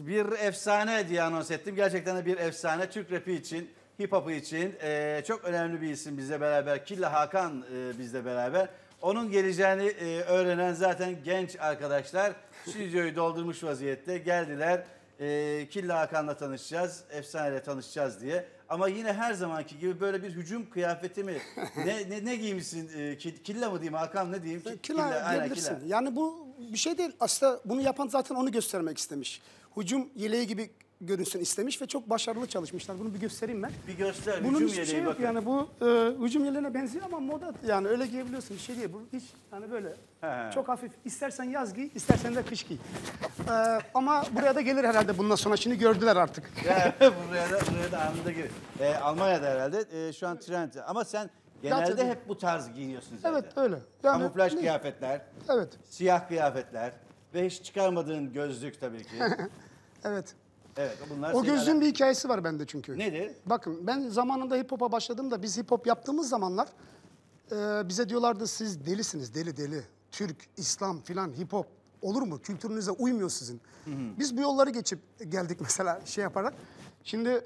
bir efsane diye anons ettim. Gerçekten de bir efsane Türk rapi için, hip hop'u için e, çok önemli bir isim bizle beraber. Killa Hakan e, bizle beraber. Onun geleceğini e, öğrenen zaten genç arkadaşlar stüdyoyu doldurmuş vaziyette geldiler. E, Killa Hakan'la tanışacağız, efsaneyle tanışacağız diye. Ama yine her zamanki gibi böyle bir hücum kıyafeti mi? ne, ne, ne giymişsin? E, killa mı diyeyim Hakan ne diyeyim? Ki- Killa, diyebilirsin. killa. Yani bu bir şey değil. Aslında bunu yapan zaten onu göstermek istemiş hücum yeleği gibi görünsün istemiş ve çok başarılı çalışmışlar. Bunu bir göstereyim ben. Bir göster. Bunun hücum hiçbir yeleği şey yok bakın. yani bu e, hücum yeleğine benziyor ama moda yani öyle giyebiliyorsun bir şey diye. Bu hiç yani böyle He. çok hafif. İstersen yaz giy, istersen de kış giy. e, ama buraya da gelir herhalde bundan sonra. Şimdi gördüler artık. Ya buraya da buraya da anında gelir. E, Almanya'da herhalde e, şu an trend. Ama sen genelde hep bu tarz giyiniyorsun zaten. Evet öyle. Yani, Kamuflaj ne? kıyafetler. Evet. Siyah kıyafetler ve hiç çıkarmadığın gözlük tabii ki. Evet. Evet, bunlar O senin gözlüğün bir hikayesi var bende çünkü. Nedir? Bakın ben zamanında hip hop'a başladım da biz hip hop yaptığımız zamanlar e, bize diyorlardı siz delisiniz deli deli. Türk, İslam filan hip hop olur mu? Kültürünüze uymuyor sizin. Biz bu yolları geçip geldik mesela şey yaparak. Şimdi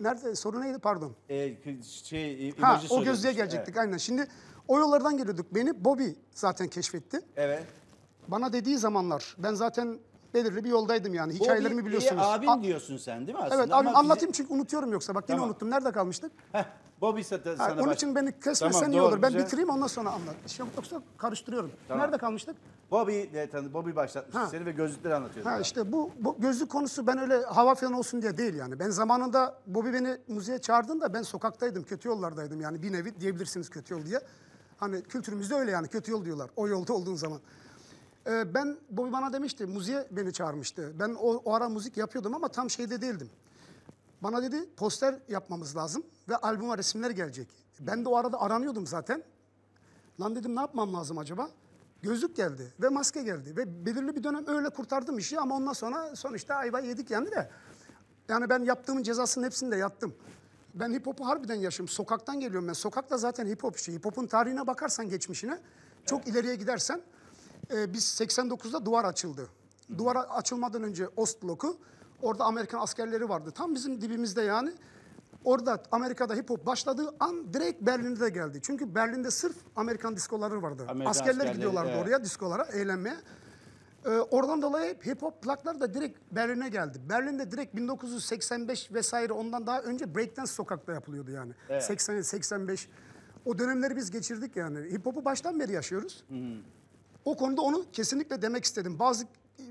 nerede soru neydi pardon. Ee, şey, e, Ha o soruyormuş. gözlüğe gelecektik aynen. Şimdi o yollardan geliyorduk. Beni Bobby zaten keşfetti. Evet. Bana dediği zamanlar ben zaten belirli bir yoldaydım yani. Hikayelerimi biliyorsunuz. Bir abim A diyorsun sen değil mi aslında? Evet abim anlatayım bize... çünkü unutuyorum yoksa. Bak yine tamam. unuttum. Nerede kalmıştık? Heh. Bobby sana ha, Onun için beni kesmesen tamam, iyi olur. Ben bitireyim ondan sonra anlat. Şey, yoksa karıştırıyorum. Tamam. Nerede kalmıştık? Bobby, tanı, Bobby başlatmış seni ve gözlükleri anlatıyordu. Ha, işte bu, bu gözlük konusu ben öyle hava falan olsun diye değil yani. Ben zamanında Bobby beni müziğe çağırdığında ben sokaktaydım, kötü yollardaydım yani. Bir nevi diyebilirsiniz kötü yol diye. Hani kültürümüzde öyle yani kötü yol diyorlar o yolda olduğun zaman. E, ben Bobby bana demişti, müziğe beni çağırmıştı. Ben o, o ara müzik yapıyordum ama tam şeyde değildim. Bana dedi poster yapmamız lazım ve albüme resimler gelecek. Ben de o arada aranıyordum zaten. Lan dedim ne yapmam lazım acaba? Gözlük geldi ve maske geldi ve belirli bir dönem öyle kurtardım işi ama ondan sonra sonuçta ayva yedik yani de. Yani ben yaptığımın cezasının hepsini de yattım. Ben hip hop'u harbiden yaşım, Sokaktan geliyorum ben. Sokakta zaten hip hop işi. Hip hop'un tarihine bakarsan geçmişine çok ileriye gidersen e, biz 89'da duvar açıldı. Duvar açılmadan önce Ostblok'u orada Amerikan askerleri vardı. Tam bizim dibimizde yani. Orada Amerika'da hip hop başladığı an direkt Berlin'de geldi. Çünkü Berlin'de sırf Amerikan diskoları vardı. Amerikan askerler, gidiyorlardı evet. oraya diskolara eğlenmeye. Ee, oradan dolayı hip hop plaklar da direkt Berlin'e geldi. Berlin'de direkt 1985 vesaire ondan daha önce breakdance sokakta yapılıyordu yani. Evet. 80 85 o dönemleri biz geçirdik yani. Hip hop'u baştan beri yaşıyoruz. Hı -hı. O konuda onu kesinlikle demek istedim. Bazı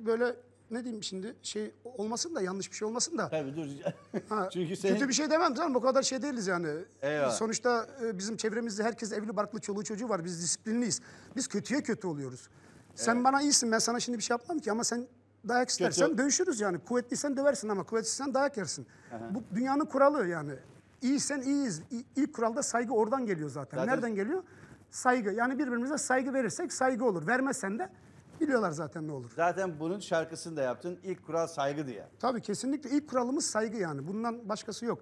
böyle ne diyeyim şimdi şey olmasın da yanlış bir şey olmasın da. Tabii dur. ha, Çünkü senin... Kötü bir şey demem canım o kadar şey değiliz yani. Eyvallah. Sonuçta e, bizim çevremizde herkes evli barklı çoluğu çocuğu var biz disiplinliyiz. Biz kötüye kötü oluyoruz. Evet. Sen bana iyisin ben sana şimdi bir şey yapmam ki ama sen dayak istersen kötü. dövüşürüz yani. Kuvvetliysen döversin ama kuvvetsizsen dayak yersin. Aha. Bu dünyanın kuralı yani. İyisen iyiyiz. İlk kuralda saygı oradan geliyor zaten. zaten Nereden geliyor? saygı. Yani birbirimize saygı verirsek saygı olur. Vermezsen de biliyorlar zaten ne olur. Zaten bunun şarkısını da yaptın. İlk kural saygı diye. Tabii kesinlikle ilk kuralımız saygı yani. Bundan başkası yok.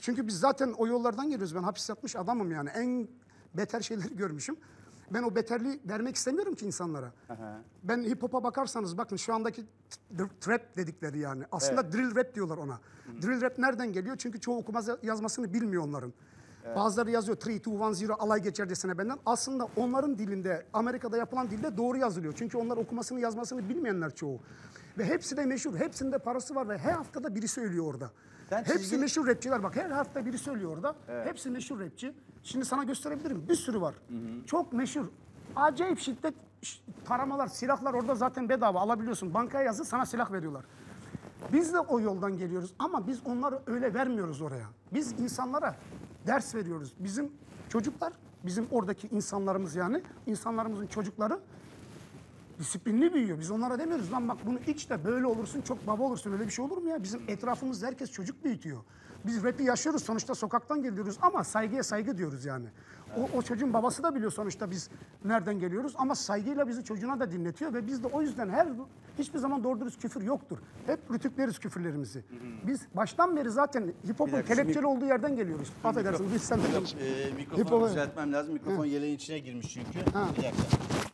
Çünkü biz zaten o yollardan geliyoruz. Ben hapis yatmış adamım yani. En beter şeyleri görmüşüm. Ben o beterliği vermek istemiyorum ki insanlara. Aha. Ben hip hop'a bakarsanız bakın şu andaki trap dedikleri yani. Aslında evet. drill rap diyorlar ona. Hı. Drill rap nereden geliyor? Çünkü çoğu okuma yazmasını bilmiyor onların. Bazıları yazıyor 3, 2, 1, 0 alay geçer desene benden. Aslında onların dilinde, Amerika'da yapılan dilde doğru yazılıyor. Çünkü onlar okumasını yazmasını bilmeyenler çoğu. Ve hepsi de meşhur. Hepsinde parası var ve her haftada biri söylüyor orada. Sen Hepsi çizgi... meşhur rapçiler bak her hafta biri söylüyor orada. Evet. Hepsi meşhur rapçi. Şimdi sana gösterebilirim. Bir sürü var. Hı hı. Çok meşhur. Acayip şiddet taramalar, silahlar orada zaten bedava alabiliyorsun. Bankaya yazı sana silah veriyorlar. Biz de o yoldan geliyoruz ama biz onları öyle vermiyoruz oraya. Biz insanlara ders veriyoruz. Bizim çocuklar, bizim oradaki insanlarımız yani, insanlarımızın çocukları disiplinli büyüyor. Biz onlara demiyoruz lan bak bunu iç de böyle olursun çok baba olursun öyle bir şey olur mu ya? Bizim etrafımızda herkes çocuk büyütüyor. Biz rapi yaşıyoruz sonuçta sokaktan geliyoruz ama saygıya saygı diyoruz yani. O, o çocuğun babası da biliyor sonuçta biz nereden geliyoruz ama saygıyla bizi çocuğuna da dinletiyor ve biz de o yüzden her hiçbir zaman doğru dürüst küfür yoktur. Hep rütüpleriz küfürlerimizi. Biz baştan beri zaten hip hop'un kelepçeli olduğu yerden geliyoruz. Affedersiniz biz sen de e, mikrofonu Mikrofon- düzeltmem lazım. Mikrofon yeleğin içine girmiş çünkü. Bir dakika.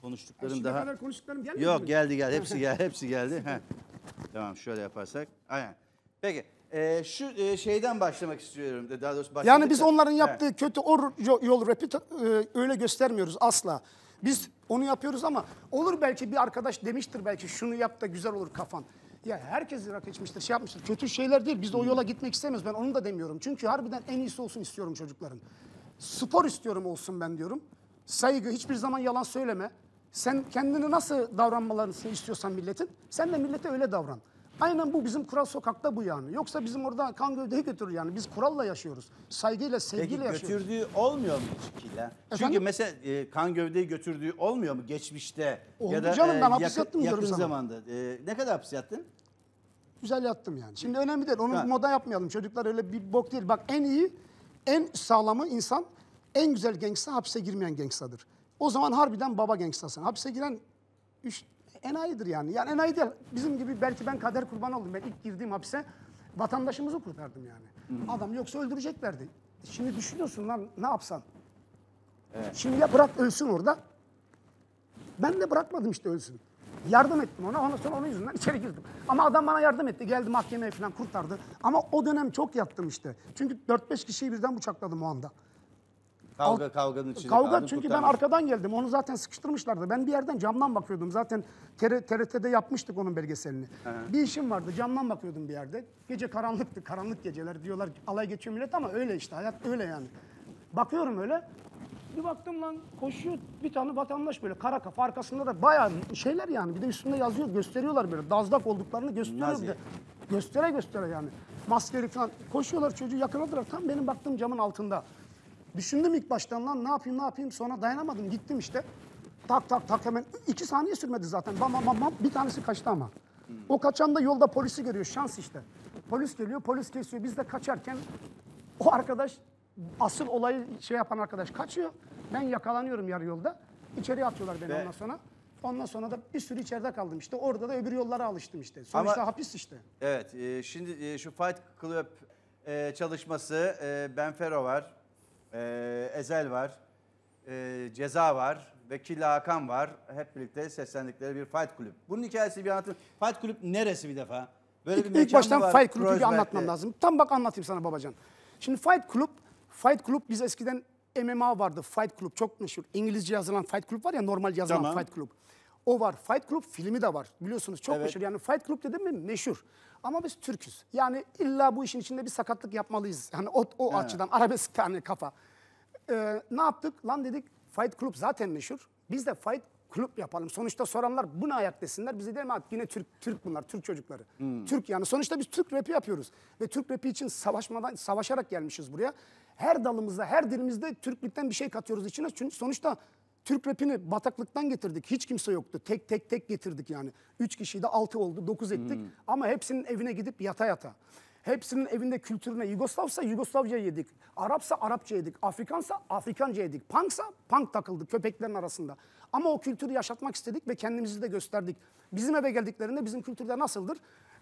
Konuştuklarım daha... kadar konuştuklarım gelmedi mi? Yok geldi geldi. Hepsi geldi. Hepsi geldi. Heh. Tamam şöyle yaparsak. Aynen. Peki ee, şu e, şeyden başlamak istiyorum. Daha doğrusu başladık Yani biz onların yaptığı Evet. kötü or yol rapi e, öyle göstermiyoruz asla. Biz onu yapıyoruz ama olur belki bir arkadaş demiştir belki şunu yap da güzel olur kafan. Ya herkes rakı içmiştir, şey yapmıştır. Kötü şeyler değil. Biz de o yola gitmek istemiyoruz. Ben onu da demiyorum. Çünkü harbiden en iyisi olsun istiyorum çocukların. Spor istiyorum olsun ben diyorum. Saygı, hiçbir zaman yalan söyleme. Sen kendini nasıl davranmalarını istiyorsan milletin, sen de millete öyle davran. Aynen bu bizim kural sokakta bu yani. Yoksa bizim orada kan gövdeyi götürür yani. Biz kuralla yaşıyoruz. Saygıyla, sevgiyle Peki yaşıyoruz. götürdüğü olmuyor mu içkiyle? Çünkü mesela e, kan gövdeyi götürdüğü olmuyor mu geçmişte? Oldu ya da canım, e, ben hapis yakın, yattım diyorum yakın sana. zamanda. E, ne kadar hapis yattın? Güzel yattım yani. Şimdi önemli değil. Onu Ha. moda yapmayalım. Çocuklar öyle bir bok değil. Bak en iyi, en sağlamı insan, en güzel gangsta hapse girmeyen gangstadır. O zaman harbiden baba gangstasın. Hapse giren 3 enayidir yani. Yani enayi değil. Bizim gibi belki ben kader kurban oldum. Ben ilk girdiğim hapse vatandaşımızı kurtardım yani. Hı. Hmm. Adam yoksa öldüreceklerdi. Şimdi düşünüyorsun lan ne yapsan. Evet. Şimdi ya bırak ölsün orada. Ben de bırakmadım işte ölsün. Yardım ettim ona. Ondan sonra onun yüzünden içeri girdim. Ama adam bana yardım etti. Geldi mahkemeye falan kurtardı. Ama o dönem çok yattım işte. Çünkü 4-5 kişiyi birden bıçakladım o anda. Kavga kavganın içinde Kavga kaldım, çünkü kurtarmış. ben arkadan geldim. Onu zaten sıkıştırmışlardı. Ben bir yerden camdan bakıyordum. Zaten TRT'de yapmıştık onun belgeselini. Hı. Bir işim vardı. Camdan bakıyordum bir yerde. Gece karanlıktı. Karanlık geceler diyorlar. Alay geçiyor millet ama öyle işte. Hayat öyle yani. Bakıyorum öyle. Bir baktım lan koşuyor bir tane vatandaş böyle kara kafa arkasında da bayağı şeyler yani. Bir de üstünde yazıyor gösteriyorlar böyle. Dazdak olduklarını gösteriyor bir de. Göstere göstere yani. Maskeli falan koşuyorlar çocuğu yakaladılar. Tam benim baktığım camın altında. Düşündüm ilk baştan lan ne yapayım ne yapayım sonra dayanamadım gittim işte. Tak tak tak hemen iki saniye sürmedi zaten. Bam bam bam, bir tanesi kaçtı ama. Hmm. O kaçan da yolda polisi görüyor şans işte. Polis geliyor polis kesiyor biz de kaçarken o arkadaş asıl olayı şey yapan arkadaş kaçıyor. Ben yakalanıyorum yarı yolda. İçeriye atıyorlar beni Ve- ondan sonra. Ondan sonra da bir sürü içeride kaldım işte. Orada da öbür yollara alıştım işte. Sonuçta Ama- hapis işte. Evet, e, şimdi e, şu Fight Club e, çalışması, e, Ben var, e, Ezel var, e, Ceza var ve Killa Hakan var. Hep birlikte seslendikleri bir Fight Club. Bunun hikayesi bir anlatın. Fight Club neresi bir defa? Böyle bir ilk, baştan var, Fight Kulüp'ü bir anlatmam lazım. Tam bak anlatayım sana babacan. Şimdi Fight Club, Fight Club biz eskiden MMA vardı. Fight Club çok meşhur. İngilizce yazılan Fight Club var ya normal yazılan tamam. Fight Club. O var. Fight Club filmi de var. Biliyorsunuz çok evet. meşhur. Yani Fight Club dedim mi meşhur. Ama biz Türk'üz. Yani illa bu işin içinde bir sakatlık yapmalıyız. Yani o, o evet. açıdan arabesk tane kafa. Ee, ne yaptık? Lan dedik Fight Club zaten meşhur. Biz de Fight Club yapalım. Sonuçta soranlar buna ayak desinler. Biz de mi derim yine Türk, Türk bunlar, Türk çocukları. Hmm. Türk yani sonuçta biz Türk rapi yapıyoruz. Ve Türk rapi için savaşmadan, savaşarak gelmişiz buraya. Her dalımızda, her dilimizde Türklükten bir şey katıyoruz içine. Çünkü sonuçta Türk rapini bataklıktan getirdik. Hiç kimse yoktu. Tek tek tek getirdik yani. Üç kişiyi de altı oldu, dokuz ettik. Hmm. Ama hepsinin evine gidip yata yata. Hepsinin evinde kültürüne Yugoslavsa Yugoslavca yedik. Arapsa Arapça yedik. Afrikansa Afrikanca yedik. Punksa punk takıldı köpeklerin arasında. Ama o kültürü yaşatmak istedik ve kendimizi de gösterdik. Bizim eve geldiklerinde bizim kültürde nasıldır?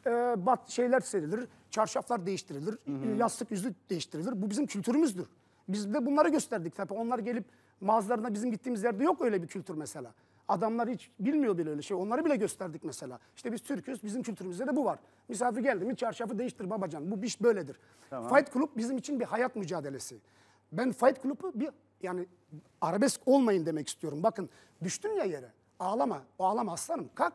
Ee, bat şeyler serilir, çarşaflar değiştirilir, hı hı. yastık yüzü değiştirilir. Bu bizim kültürümüzdür. Biz de bunları gösterdik tabii. Onlar gelip Mağazalarında bizim gittiğimiz yerde yok öyle bir kültür mesela. Adamlar hiç bilmiyor bile öyle şey. Onları bile gösterdik mesela. İşte biz Türk'üz, bizim kültürümüzde de bu var. Misafir geldi mi çarşafı değiştir babacan. Bu iş böyledir. Tamam. Fight Club bizim için bir hayat mücadelesi. Ben Fight Club'u bir yani arabesk olmayın demek istiyorum. Bakın düştün ya yere. Ağlama, ağlama aslanım. Kalk,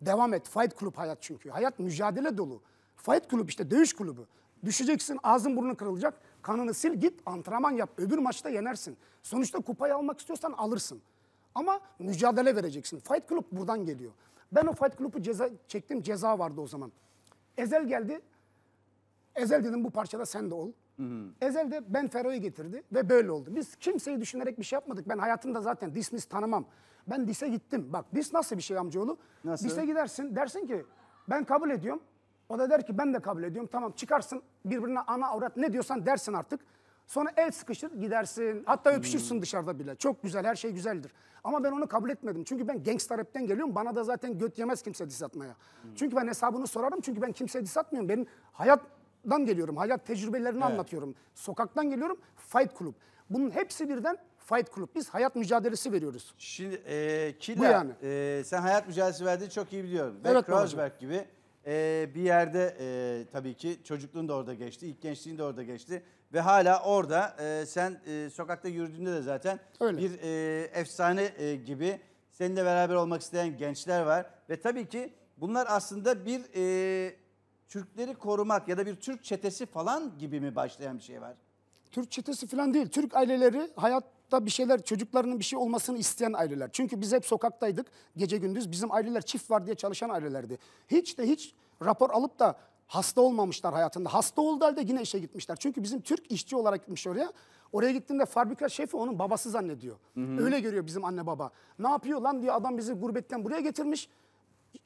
devam et. Fight Club hayat çünkü. Hayat mücadele dolu. Fight Club işte dövüş kulübü. Düşeceksin, ağzın burnun kırılacak. Kanını sil git antrenman yap. Öbür maçta yenersin. Sonuçta kupayı almak istiyorsan alırsın. Ama mücadele vereceksin. Fight Club buradan geliyor. Ben o Fight Club'u ceza çektim. Ceza vardı o zaman. Ezel geldi. Ezel dedim bu parçada sen de ol. Hı hı. Ezel de Ben Fero'yu getirdi ve böyle oldu. Biz kimseyi düşünerek bir şey yapmadık. Ben hayatımda zaten dismiss tanımam. Ben dise gittim. Bak dis nasıl bir şey amcaoğlu? Nasıl? Dise gidersin dersin ki ben kabul ediyorum. O da der ki ben de kabul ediyorum. Tamam çıkarsın birbirine ana avrat ne diyorsan dersin artık. Sonra el sıkışır gidersin. Hatta öpüşürsün hmm. dışarıda bile. Çok güzel her şey güzeldir. Ama ben onu kabul etmedim. Çünkü ben gangster rapten geliyorum. Bana da zaten göt yemez kimse diss atmaya. Hmm. Çünkü ben hesabını sorarım. Çünkü ben kimseye diss atmıyorum. Benim hayattan geliyorum. Hayat tecrübelerini evet. anlatıyorum. Sokaktan geliyorum. Fight Club. Bunun hepsi birden Fight Club. Biz hayat mücadelesi veriyoruz. Şimdi e, Kila, yani. e, sen hayat mücadelesi verdiğini çok iyi biliyorum. Ve evet, Krosberg gibi e, bir yerde e, tabii ki çocukluğun da orada geçti, ilk gençliğin de orada geçti. Ve hala orada e, sen e, sokakta yürüdüğünde de zaten Öyle. bir e, efsane e, gibi seninle beraber olmak isteyen gençler var. Ve tabii ki bunlar aslında bir e, Türkleri korumak ya da bir Türk çetesi falan gibi mi başlayan bir şey var? Türk çetesi falan değil. Türk aileleri hayatta bir şeyler çocuklarının bir şey olmasını isteyen aileler. Çünkü biz hep sokaktaydık gece gündüz. Bizim aileler çift var diye çalışan ailelerdi. Hiç de hiç rapor alıp da hasta olmamışlar hayatında. Hasta oldu halde yine işe gitmişler. Çünkü bizim Türk işçi olarak gitmiş oraya. Oraya gittiğinde fabrika şefi onun babası zannediyor. Hı hı. Öyle görüyor bizim anne baba. Ne yapıyor lan diye adam bizi gurbetten buraya getirmiş.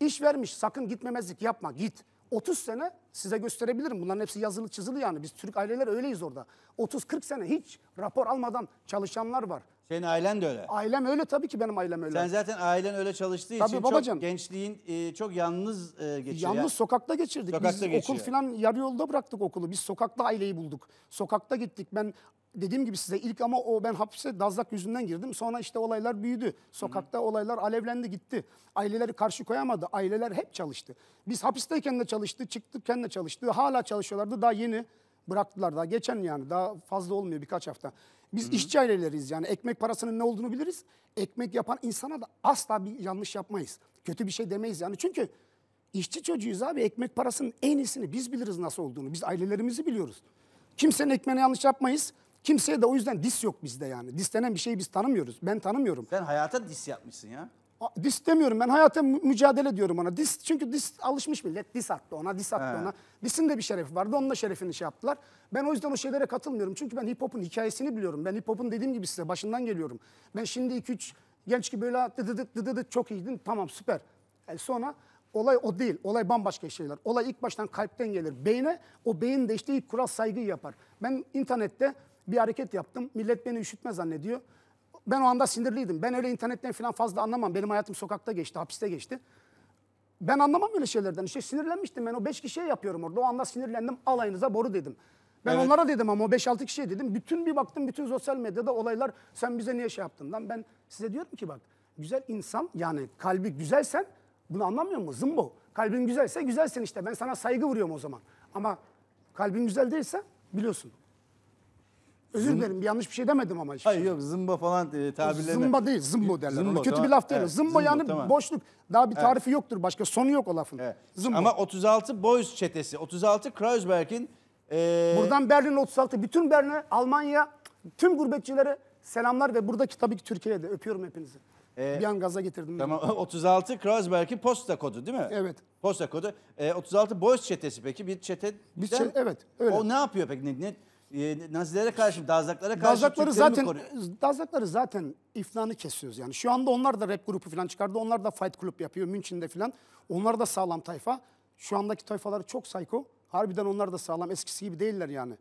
İş vermiş sakın gitmemezlik yapma git. 30 sene size gösterebilirim. Bunların hepsi yazılı çizili yani. Biz Türk aileler öyleyiz orada. 30-40 sene hiç rapor almadan çalışanlar var. Senin ailen de öyle. Ailem öyle tabii ki benim ailem öyle. Sen zaten ailen öyle çalıştığı tabii için babacığım, çok gençliğin e, çok yalnız e, geçiyor. Yalnız yani. sokakta geçirdik. Sokakta Biz geçiyor. okul falan yarı yolda bıraktık okulu. Biz sokakta aileyi bulduk. Sokakta gittik. Ben dediğim gibi size ilk ama o ben hapse dazlak yüzünden girdim. Sonra işte olaylar büyüdü. Sokakta Hı olaylar alevlendi gitti. Aileleri karşı koyamadı. Aileler hep çalıştı. Biz hapisteyken de çalıştı, çıktıkken de çalıştı. Hala çalışıyorlardı. Daha yeni bıraktılar daha geçen yani daha fazla olmuyor birkaç hafta. Biz Hı işçi aileleriyiz yani ekmek parasının ne olduğunu biliriz. Ekmek yapan insana da asla bir yanlış yapmayız. Kötü bir şey demeyiz yani çünkü işçi çocuğuyuz abi ekmek parasının en iyisini biz biliriz nasıl olduğunu. Biz ailelerimizi biliyoruz. Kimsenin ekmeğine yanlış yapmayız. Kimseye de o yüzden dis yok bizde yani. Dis denen bir şeyi biz tanımıyoruz. Ben tanımıyorum. Sen hayata dis yapmışsın ya. dis demiyorum ben hayata mücadele diyorum ona. Dis çünkü dis alışmış millet. Dis attı ona, dis attı He. ona. Dis'in de bir şerefi vardı. Onun şerefini şey yaptılar. Ben o yüzden o şeylere katılmıyorum. Çünkü ben hip hop'un hikayesini biliyorum. Ben hip hop'un dediğim gibi size başından geliyorum. Ben şimdi 2 3 genç ki böyle dı dı dı dı çok iyiydin. Tamam süper. E sonra olay o değil. Olay bambaşka şeyler. Olay ilk baştan kalpten gelir. Beyne o beyin de işte ilk kural saygıyı yapar. Ben internette bir hareket yaptım. Millet beni üşütme zannediyor. Ben o anda sinirliydim. Ben öyle internetten falan fazla anlamam. Benim hayatım sokakta geçti, hapiste geçti. Ben anlamam öyle şeylerden. İşte sinirlenmiştim ben. O beş kişiye yapıyorum orada. O anda sinirlendim. Alayınıza boru dedim. Ben evet. onlara dedim ama o 5-6 kişiye dedim. Bütün bir baktım bütün sosyal medyada olaylar sen bize niye şey yaptın lan ben size diyorum ki bak güzel insan yani kalbi güzelsen bunu anlamıyor musun zımbo? Kalbin güzelse güzelsin işte ben sana saygı vuruyorum o zaman. Ama kalbin güzel değilse biliyorsun Özür dilerim yanlış bir şey demedim ama. hiçbir Hayır şey. yok zımba falan e, tabirlerine. Zımba değil zımbo derler. Zımbo, Kötü tamam. bir laf değil. Evet, zımbo, zımbo, yani tamam. boşluk. Daha bir tarifi yoktur başka sonu yok o lafın. Evet. Zımbo. Ama 36 Boys çetesi, 36 Kreuzberg'in... E... Buradan Berlin 36, bütün Berlin'e, Almanya, tüm gurbetçilere selamlar ve buradaki tabii ki Türkiye'ye de öpüyorum hepinizi. Ee, bir an gaza getirdim. Tamam 36 Kreuzberg'in posta kodu değil mi? Evet. Posta kodu. Ee, 36 Boys çetesi peki bir çete. Bir çete evet öyle. O ne yapıyor peki? Ne, ne, ee, Nazilere karşı, mı? Dazlaklara karşı Dazlakları Türkleri zaten Dazlakları zaten iflanı kesiyoruz yani. Şu anda onlar da rap grubu falan çıkardı. Onlar da fight club yapıyor Münçin'de falan. Onlar da sağlam tayfa. Şu andaki tayfaları çok sayko. Harbiden onlar da sağlam. Eskisi gibi değiller yani.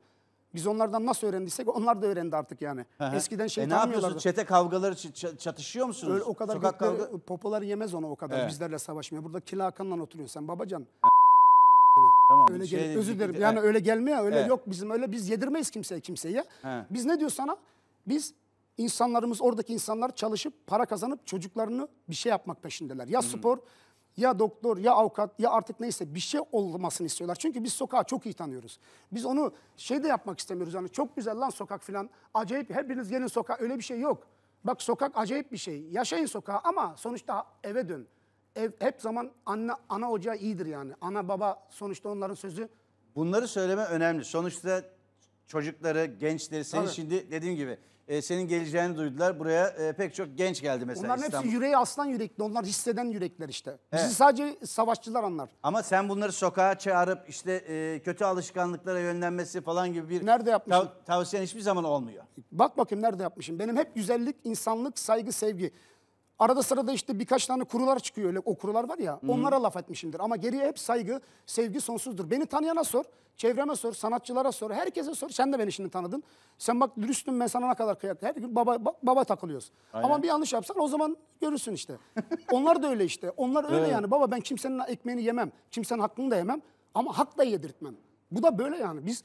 Biz onlardan nasıl öğrendiysek onlar da öğrendi artık yani. Hı Eskiden şey e ne yapıyorsunuz? Çete kavgaları çatışıyor musunuz? Öyle o kadar Sokak gökleri, kavga... popoları yemez ona o kadar evet. bizlerle savaşmıyor. Burada Kila Hakan'la oturuyor. sen babacan. Tamam. Öyle şey, gel, özür dilerim. yani e, öyle gelmiyor, öyle e. yok bizim öyle biz yedirmeyiz kimseye kimseye. He. Biz ne diyor sana? Biz insanlarımız oradaki insanlar çalışıp para kazanıp çocuklarını bir şey yapmak peşindeler. Ya hmm. spor ya doktor ya avukat ya artık neyse bir şey olmasını istiyorlar. Çünkü biz sokağı çok iyi tanıyoruz. Biz onu şey de yapmak istemiyoruz. Yani çok güzel lan sokak falan acayip hepiniz gelin sokağa öyle bir şey yok. Bak sokak acayip bir şey. Yaşayın sokağa ama sonuçta eve dön ev, hep zaman anne, ana ocağı iyidir yani. Ana baba sonuçta onların sözü. Bunları söyleme önemli. Sonuçta çocukları, gençleri, seni Tabii. şimdi dediğim gibi e, senin geleceğini duydular. Buraya e, pek çok genç geldi mesela Onların İstanbul. hepsi yüreği aslan yürekli. Onlar hisseden yürekler işte. Bizi evet. sadece savaşçılar anlar. Ama sen bunları sokağa çağırıp işte e, kötü alışkanlıklara yönlenmesi falan gibi bir nerede yapmışım? tav tavsiyen hiçbir zaman olmuyor. Bak bakayım nerede yapmışım. Benim hep güzellik, insanlık, saygı, sevgi. Arada sırada işte birkaç tane kurular çıkıyor öyle o kurular var ya onlara laf etmişimdir. Ama geriye hep saygı, sevgi sonsuzdur. Beni tanıyana sor, çevreme sor, sanatçılara sor, herkese sor. Sen de beni şimdi tanıdın. Sen bak dürüstüm ben sana ne kadar kıyak. Her gün baba, ba- baba takılıyoruz. Aynen. Ama bir yanlış yapsan o zaman görürsün işte. Onlar da öyle işte. Onlar öyle Evet. yani. Baba ben kimsenin ekmeğini yemem. Kimsenin hakkını da yemem. Ama hak da yedirtmem. Bu da böyle yani. Biz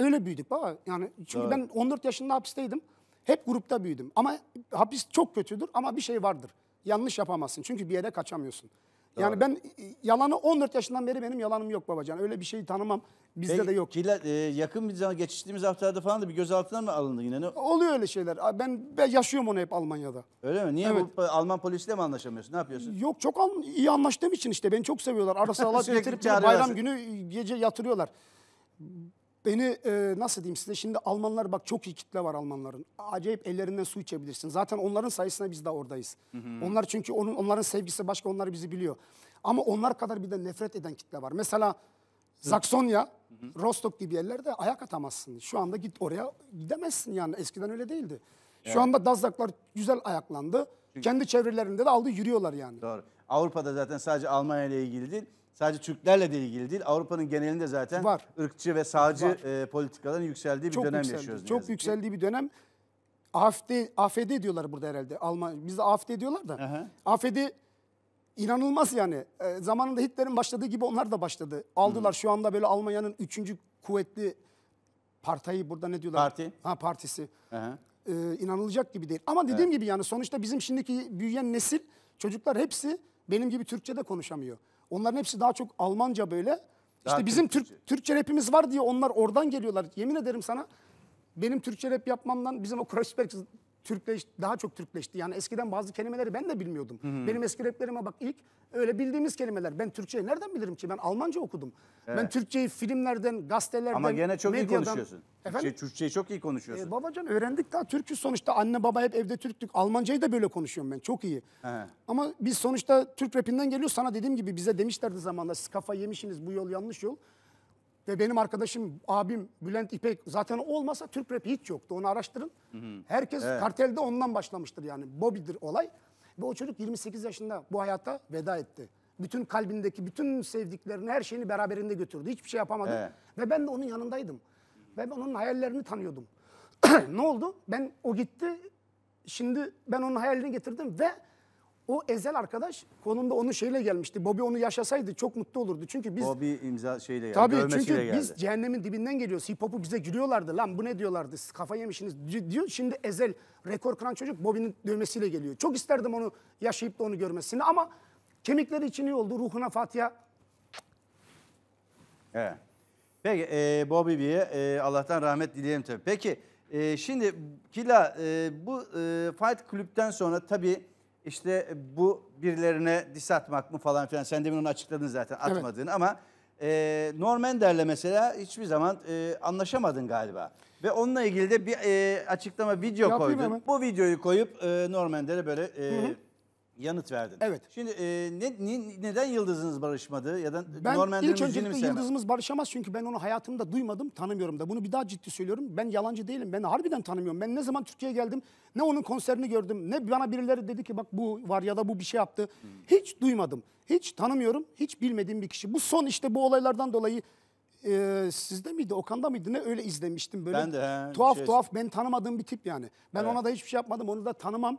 öyle büyüdük baba. Yani çünkü ben 14 yaşında hapisteydim. Hep grupta büyüdüm. Ama hapis çok kötüdür ama bir şey vardır. Yanlış yapamazsın. Çünkü bir yere kaçamıyorsun. Yani Doğru. ben e, yalanı 14 yaşından beri benim yalanım yok babacan. Öyle bir şeyi tanımam. Bizde Peki, de yok. Kila, e, yakın bir zaman geçtiğimiz haftalarda falan da bir gözaltına mı alındı yine? Ne? Oluyor öyle şeyler. Ben, ben yaşıyorum onu hep Almanya'da. Öyle mi? Niye evet. bu Alman polisiyle mi anlaşamıyorsun? Ne yapıyorsun? Yok çok al, iyi anlaştığım için işte. Beni çok seviyorlar. Ara sıralar getirip bayram günü e, gece yatırıyorlar. Beni e, nasıl diyeyim size şimdi Almanlar bak çok iyi kitle var Almanların. Acayip ellerinden su içebilirsin. Zaten onların sayesinde biz de oradayız. Hı hı. Onlar çünkü onun, onların sevgisi başka onlar bizi biliyor. Ama onlar kadar bir de nefret eden kitle var. Mesela Zaksonya, hı Rostock gibi yerlerde ayak atamazsın. Şu anda git oraya gidemezsin yani eskiden öyle değildi. Evet. Şu anda Dazlaklar güzel ayaklandı. Çünkü... Kendi çevrelerinde de aldı yürüyorlar yani. Doğru. Avrupa'da zaten sadece Almanya ile ilgili değil sadece Türklerle de ilgili değil Avrupa'nın genelinde zaten var. ırkçı ve sağcı e, politikaların yükseldiği bir çok dönem yükseldi. yaşıyoruz. Çok yükseldiği bir dönem. AFD, AFD diyorlar burada herhalde. Alman, bizde AFD diyorlar da. Aha. AFD inanılmaz yani. E, zamanında Hitler'in başladığı gibi onlar da başladı. Aldılar Hı. Hmm. şu anda böyle Almanya'nın üçüncü kuvvetli partayı burada ne diyorlar? Parti. Ha partisi. Aha. E, inanılacak gibi değil. Ama dediğim evet. gibi yani sonuçta bizim şimdiki büyüyen nesil çocuklar hepsi benim gibi Türkçe de konuşamıyor. Onların hepsi daha çok Almanca böyle. Daha işte bizim Türkçe. Türk, Türkçe rapimiz var diye onlar oradan geliyorlar. Yemin ederim sana benim Türkçe rap yapmamdan bizim o Kreuzberg Türkleş, daha çok Türkleşti. Yani eskiden bazı kelimeleri ben de bilmiyordum. Hı hı. Benim eski raplerime bak ilk öyle bildiğimiz kelimeler. Ben Türkçeyi nereden bilirim ki? Ben Almanca okudum. Evet. Ben Türkçeyi filmlerden, gazetelerden, Ama gene çok medyadan... iyi konuşuyorsun. Efendim? Türkçe, Türkçeyi çok iyi konuşuyorsun. Ee, babacan öğrendik daha Türk'üz sonuçta. Anne baba hep evde Türktük. Almancayı da böyle konuşuyorum ben. Çok iyi. He. Ama biz sonuçta Türk rapinden geliyor. Sana dediğim gibi bize demişlerdi zamanla siz kafa yemişsiniz bu yol yanlış yol ve benim arkadaşım, abim Bülent İpek zaten olmasa Türk rap hiç yoktu. Onu araştırın. Hı hı. Herkes evet. kartelde ondan başlamıştır yani. Bobby'dir olay. Ve o çocuk 28 yaşında bu hayata veda etti. Bütün kalbindeki bütün sevdiklerini, her şeyini beraberinde götürdü. Hiçbir şey yapamadı. Evet. Ve ben de onun yanındaydım. Ve ben onun hayallerini tanıyordum. ne oldu? Ben o gitti. Şimdi ben onun hayalini getirdim ve o Ezel arkadaş konumda onu şeyle gelmişti. Bobby onu yaşasaydı çok mutlu olurdu. Çünkü biz Bobby imza şeyle geldi. Tabii çünkü geldi. biz cehennemin dibinden geliyoruz. Hip hop'u bize gülüyorlardı. Lan bu ne diyorlardı? Siz kafa yemişsiniz diyor. Şimdi Ezel rekor kıran çocuk Bobby'nin dövmesiyle geliyor. Çok isterdim onu yaşayıp da onu görmesini ama kemikleri için iyi oldu. Ruhuna Fatiha. Evet. Peki e, Bobby B'ye e, Allah'tan rahmet dileyelim tabii. Peki e, şimdi Kila e, bu e, Fight Club'den sonra tabii işte e, bu birilerine dis atmak mı falan filan. Sen demin onu açıkladın zaten atmadığını evet. ama e, Normender'le mesela hiçbir zaman e, anlaşamadın galiba. Ve onunla ilgili de bir e, açıklama video Yapayım koydun. Hemen. Bu videoyu koyup e, Normender'e böyle e, hı hı yanıt verdin. Evet. Şimdi e, ne, ne, neden yıldızınız barışmadı ya da ben ilk öncelikle yıldızımız barışamaz çünkü ben onu hayatımda duymadım, tanımıyorum da. Bunu bir daha ciddi söylüyorum. Ben yalancı değilim. Ben harbiden tanımıyorum. Ben ne zaman Türkiye'ye geldim ne onun konserini gördüm ne bana birileri dedi ki bak bu var ya da bu bir şey yaptı. Hmm. Hiç duymadım. Hiç tanımıyorum. Hiç bilmediğim bir kişi. Bu son işte bu olaylardan dolayı e, sizde miydi Okan'da mıydı ne öyle izlemiştim böyle. Ben de. He, tuhaf şey... tuhaf ben tanımadığım bir tip yani. Ben evet. ona da hiçbir şey yapmadım onu da tanımam.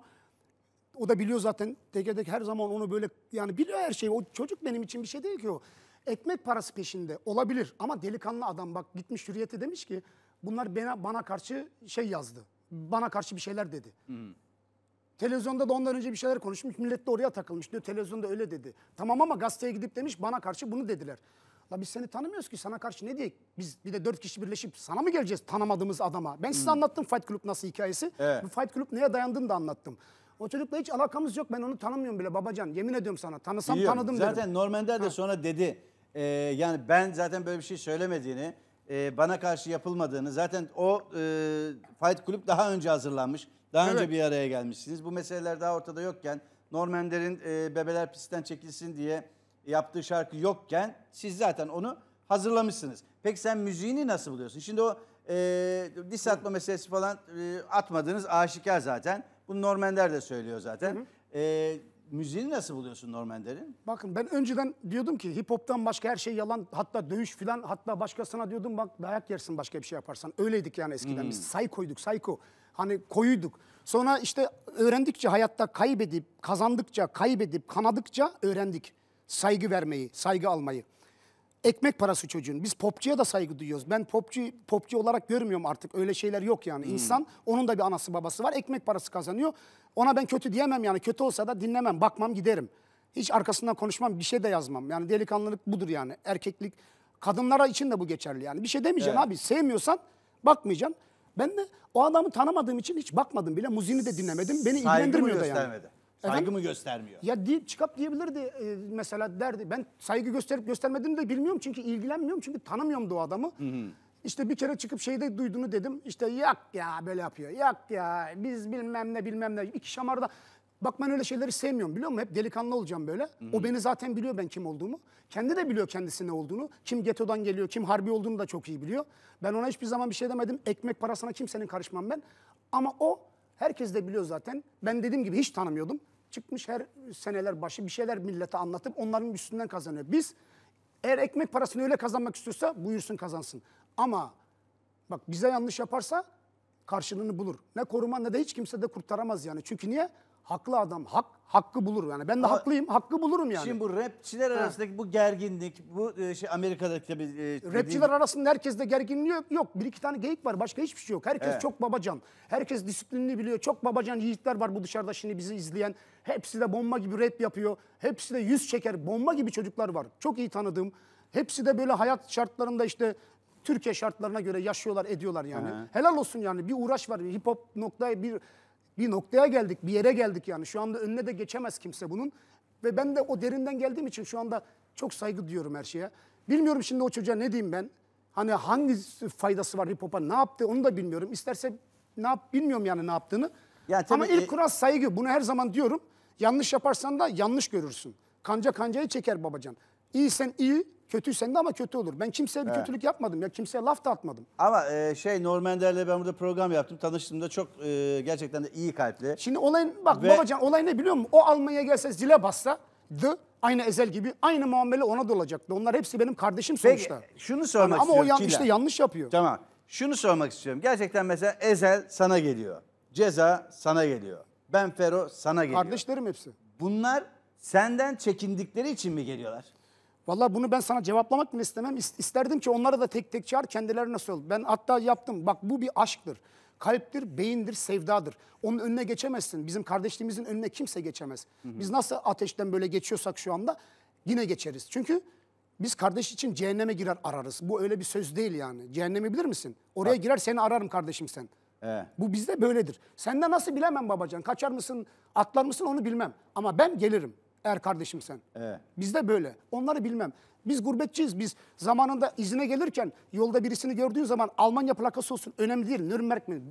O da biliyor zaten TG'deki her zaman onu böyle yani biliyor her şeyi. O çocuk benim için bir şey değil ki o. Ekmek parası peşinde olabilir ama delikanlı adam bak gitmiş Hürriyet'e demiş ki bunlar bana, bana karşı şey yazdı. Bana karşı bir şeyler dedi. Hmm. Televizyonda da ondan önce bir şeyler konuşmuş. Millet de oraya takılmış diyor. Televizyonda öyle dedi. Tamam ama gazeteye gidip demiş bana karşı bunu dediler. La biz seni tanımıyoruz ki sana karşı ne diye biz bir de dört kişi birleşip sana mı geleceğiz tanımadığımız adama? Ben size hmm. anlattım Fight Club nasıl hikayesi. Evet. Bu Fight Club neye dayandığını da anlattım. O çocukla hiç alakamız yok. Ben onu tanımıyorum bile babacan. Yemin ediyorum sana. Tanısam Biliyorum. tanıdım zaten dedim. Zaten Norman de ha. sonra dedi. E, yani ben zaten böyle bir şey söylemediğini, e, bana karşı yapılmadığını. Zaten o e, Fight Kulüp daha önce hazırlanmış. Daha evet. önce bir araya gelmişsiniz. Bu meseleler daha ortada yokken Normander'in e, Bebeler Pistten Çekilsin diye yaptığı şarkı yokken siz zaten onu hazırlamışsınız. Peki sen müziğini nasıl buluyorsun? Şimdi o e, diss atma meselesi falan e, atmadınız aşikar zaten. Bunu Normender de söylüyor zaten. Hı hı. E, müziğini nasıl buluyorsun Normender'in? Bakın ben önceden diyordum ki hip hop'tan başka her şey yalan. Hatta dövüş filan hatta başkasına diyordum bak dayak yersin başka bir şey yaparsan. Öyleydik yani eskiden hmm. biz. Saykoyduk sayko. Hani koyuyduk. Sonra işte öğrendikçe hayatta kaybedip kazandıkça kaybedip kanadıkça öğrendik. Saygı vermeyi, saygı almayı ekmek parası çocuğun. Biz popçuya da saygı duyuyoruz. Ben popçu popçu olarak görmüyorum artık. Öyle şeyler yok yani. Hmm. İnsan onun da bir anası babası var. Ekmek parası kazanıyor. Ona ben kötü diyemem yani. Kötü olsa da dinlemem, bakmam, giderim. Hiç arkasından konuşmam, bir şey de yazmam. Yani delikanlılık budur yani. Erkeklik kadınlara için de bu geçerli yani. Bir şey demeyeceksin evet. abi. Sevmiyorsan bakmayacaksın. Ben de o adamı tanımadığım için hiç bakmadım bile. Muzini de dinlemedim. Beni ilgilendirmiyor da yani. Saygı mı göstermiyor? Ya deyip çıkıp diyebilirdi e, mesela derdi. Ben saygı gösterip göstermediğimi de bilmiyorum çünkü ilgilenmiyorum çünkü tanımıyorum o adamı. Hı hı. İşte bir kere çıkıp şeyde duyduğunu dedim. İşte yak ya böyle yapıyor. Yak ya biz bilmem ne bilmem ne. İki şamarda Bak ben öyle şeyleri sevmiyorum biliyor musun? Hep delikanlı olacağım böyle. Hı-hı. O beni zaten biliyor ben kim olduğumu. Kendi de biliyor kendisine olduğunu. Kim getodan geliyor, kim harbi olduğunu da çok iyi biliyor. Ben ona hiçbir zaman bir şey demedim. Ekmek parasına kimsenin karışmam ben. Ama o Herkes de biliyor zaten. Ben dediğim gibi hiç tanımıyordum. Çıkmış her seneler başı bir şeyler millete anlatıp onların üstünden kazanıyor. Biz eğer ekmek parasını öyle kazanmak istiyorsa buyursun kazansın. Ama bak bize yanlış yaparsa karşılığını bulur. Ne koruma ne de hiç kimse de kurtaramaz yani. Çünkü niye? Haklı adam hak hakkı bulur yani. Ben de Ama haklıyım, hakkı bulurum yani. Şimdi bu rapçiler ha. arasındaki bu gerginlik, bu e, şey Amerika'daki bir. e, rapçiler dediğim... arasında herkes de gerginliği yok. yok. Bir iki tane geyik var, başka hiçbir şey yok. Herkes evet. çok babacan. Herkes disiplinli biliyor. Çok babacan yiğitler var bu dışarıda şimdi bizi izleyen. Hepsi de bomba gibi rap yapıyor. Hepsi de yüz çeker, bomba gibi çocuklar var. Çok iyi tanıdığım. Hepsi de böyle hayat şartlarında işte Türkiye şartlarına göre yaşıyorlar, ediyorlar yani. Ha. Helal olsun yani. Bir uğraş var. Hip hop noktaya bir bir noktaya geldik, bir yere geldik yani. Şu anda önüne de geçemez kimse bunun. Ve ben de o derinden geldiğim için şu anda çok saygı duyuyorum her şeye. Bilmiyorum şimdi o çocuğa ne diyeyim ben. Hani hangi faydası var hip hop'a ne yaptı onu da bilmiyorum. İsterse ne yap bilmiyorum yani ne yaptığını. Ya, tabii Ama ilk e... kural saygı. Bunu her zaman diyorum. Yanlış yaparsan da yanlış görürsün. Kanca kancayı çeker babacan. İyi sen iyi, Kötüysen de ama kötü olur. Ben kimseye bir kötülük yapmadım ya. Kimseye laf da atmadım. Ama e, şey Normender'le ben burada program yaptım. Tanıştığımda çok e, gerçekten de iyi kalpli. Şimdi olayın bak Ve- babacan olay ne biliyor musun? O Almanya'ya gelse zile bassa dı aynı Ezel gibi aynı muamele ona da olacaktı. Onlar hepsi benim kardeşim Peki, sonuçta. şunu sormak ama o istiyorum. yan, Çiğdem. işte yanlış yapıyor. Tamam. Şunu sormak istiyorum. Gerçekten mesela Ezel sana geliyor. Ceza sana geliyor. Ben Fero sana geliyor. Kardeşlerim hepsi. Bunlar senden çekindikleri için mi geliyorlar? Vallahi bunu ben sana cevaplamak bile istemem. İsterdim ki onlara da tek tek çağır nasıl söyle. Ben hatta yaptım. Bak bu bir aşktır. Kalptir, beyindir, sevdadır. Onun önüne geçemezsin. Bizim kardeşliğimizin önüne kimse geçemez. Hı hı. Biz nasıl ateşten böyle geçiyorsak şu anda yine geçeriz. Çünkü biz kardeş için cehenneme girer ararız. Bu öyle bir söz değil yani. Cehennemi bilir misin? Oraya Bak. girer seni ararım kardeşim sen. Ee. Bu bizde böyledir. Sen de nasıl bilemem babacan. Kaçar mısın, atlar mısın onu bilmem. Ama ben gelirim. Eğer kardeşim sen. Evet. Bizde böyle. Onları bilmem. Biz gurbetçiyiz. Biz zamanında izine gelirken yolda birisini gördüğün zaman Almanya plakası olsun önemli değil. Nürnberg mi?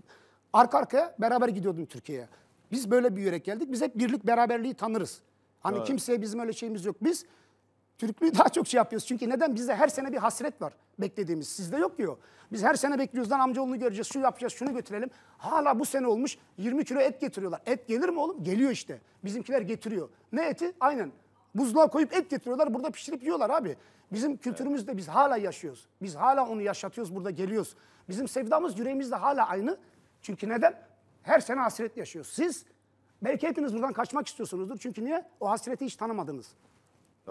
Arka arkaya beraber gidiyordum Türkiye'ye. Biz böyle bir büyüyerek geldik. Biz hep birlik beraberliği tanırız. Hani evet. kimseye bizim öyle şeyimiz yok. Biz Türklüğü daha çok şey yapıyoruz. Çünkü neden? Bizde her sene bir hasret var beklediğimiz. Sizde yok diyor. Biz her sene bekliyoruz lan amcaoğlunu göreceğiz, şu yapacağız, şunu götürelim. Hala bu sene olmuş 20 kilo et getiriyorlar. Et gelir mi oğlum? Geliyor işte. Bizimkiler getiriyor. Ne eti? Aynen. Buzluğa koyup et getiriyorlar. Burada pişirip yiyorlar abi. Bizim kültürümüzde biz hala yaşıyoruz. Biz hala onu yaşatıyoruz. Burada geliyoruz. Bizim sevdamız yüreğimizde hala aynı. Çünkü neden? Her sene hasret yaşıyoruz. Siz belki hepiniz buradan kaçmak istiyorsunuzdur. Çünkü niye? O hasreti hiç tanımadınız.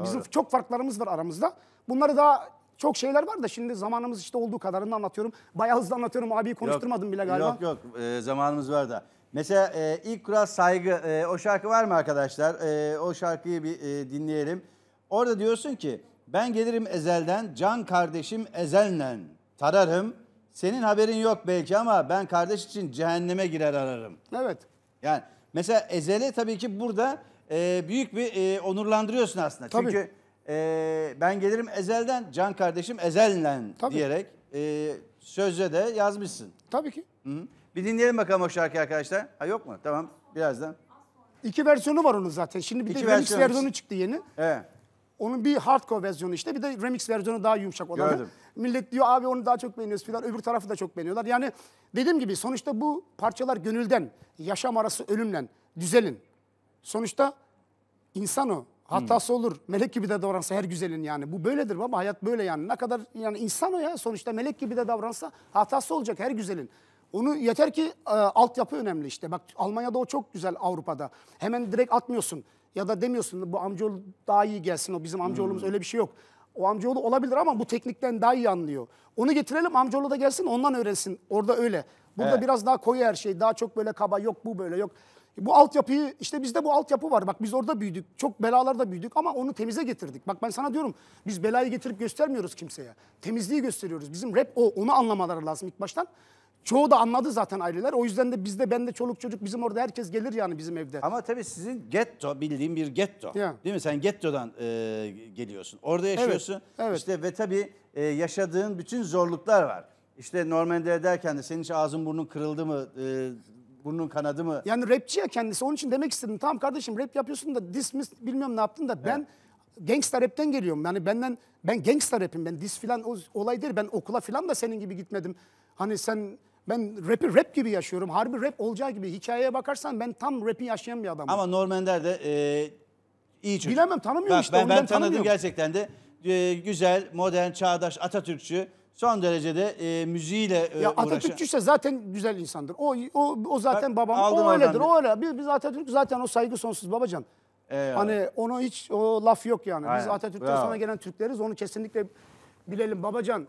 Bizim Aynen. çok farklarımız var aramızda. Bunları daha çok şeyler var da şimdi zamanımız işte olduğu kadarını anlatıyorum. Bayağı hızlı anlatıyorum. Abiyi konuşturmadım yok, bile galiba. Yok yok e, zamanımız var da. Mesela e, ilk kural saygı. E, o şarkı var mı arkadaşlar? E, o şarkıyı bir e, dinleyelim. Orada diyorsun ki ben gelirim ezelden can kardeşim ezelden tararım. Senin haberin yok belki ama ben kardeş için cehenneme girer ararım. Evet. Yani mesela ezeli tabii ki burada e, büyük bir e, onurlandırıyorsun aslında. Tabii. Çünkü e, ben gelirim ezelden, can kardeşim ezelden diyerek e, sözde de yazmışsın. Tabii ki. Hı -hı. Bir dinleyelim bakalım o şarkıyı arkadaşlar. Ha yok mu? Tamam birazdan. İki versiyonu var onun zaten. Şimdi bir İki de remix versiyonu, çıktı yeni. Evet. Onun bir hardcore versiyonu işte bir de remix versiyonu daha yumuşak olanı. Gördüm. Millet diyor abi onu daha çok beğeniyoruz filan öbür tarafı da çok beğeniyorlar. Yani dediğim gibi sonuçta bu parçalar gönülden, yaşam arası ölümle, düzelin. Sonuçta insan o. Hatası hmm. olur. Melek gibi de davransa her güzelin yani. Bu böyledir baba hayat böyle yani. Ne kadar yani insan o ya sonuçta melek gibi de davransa hatası olacak her güzelin. Onu yeter ki e, altyapı önemli işte. Bak Almanya'da o çok güzel Avrupa'da. Hemen direkt atmıyorsun. Ya da demiyorsun bu amcaoğlu daha iyi gelsin o bizim amcaoğlumuz hmm. öyle bir şey yok. O amcaoğlu olabilir ama bu teknikten daha iyi anlıyor. Onu getirelim amcaoğlu da gelsin ondan öğrensin. Orada öyle. Burada evet. biraz daha koyu her şey. Daha çok böyle kaba yok bu böyle yok. Bu altyapıyı işte bizde bu altyapı var. Bak biz orada büyüdük. Çok belalarda büyüdük ama onu temize getirdik. Bak ben sana diyorum biz belayı getirip göstermiyoruz kimseye. Temizliği gösteriyoruz. Bizim rap o. Onu anlamaları lazım ilk baştan. Çoğu da anladı zaten aileler. O yüzden de bizde bende çoluk çocuk bizim orada herkes gelir yani bizim evde. Ama tabii sizin getto bildiğim bir getto. Ya. Değil mi? Sen gettodan e, geliyorsun. Orada yaşıyorsun. Evet, evet. İşte ve tabii e, yaşadığın bütün zorluklar var. İşte Normandiya derken de senin hiç ağzın burnun kırıldı mı? E, Burnun kanadı mı? Yani rapçi ya kendisi. Onun için demek istedim. Tamam kardeşim rap yapıyorsun da dismiss bilmiyorum ne yaptın da ben evet. gangster rapten geliyorum. Yani benden ben gangster rapim. Ben dis filan o olay değil. Ben okula filan da senin gibi gitmedim. Hani sen ben rap'i rap gibi yaşıyorum. Harbi rap olacağı gibi. Hikayeye bakarsan ben tam rap'i yaşayan bir adamım. Ama Norm Ender de e, iyi çocuk. Bilemem tanımıyorum Bak, işte. Ben, ben tanıdım gerçekten de. E, güzel, modern, çağdaş, Atatürkçü son derecede e, müziğiyle e, ya Atatürkçüyse zaten güzel insandır. O o, o zaten ben babam o öyledir. O öyle. Biz, biz Atatürk zaten o saygı sonsuz babacan. Eyvallah. Hani onu hiç o laf yok yani. Aynen. Biz Atatürk'ten Bravo. sonra gelen Türkleriz. Onu kesinlikle bilelim babacan.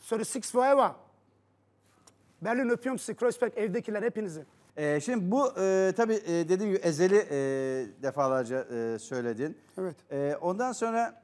Sorry six forever. Berlin öpüyorum sizi. Kreuzberg evdekiler hepinizi. Ee, şimdi bu e, tabii e, dediğim gibi Ezeli e, defalarca e, söyledin. Evet. E, ondan sonra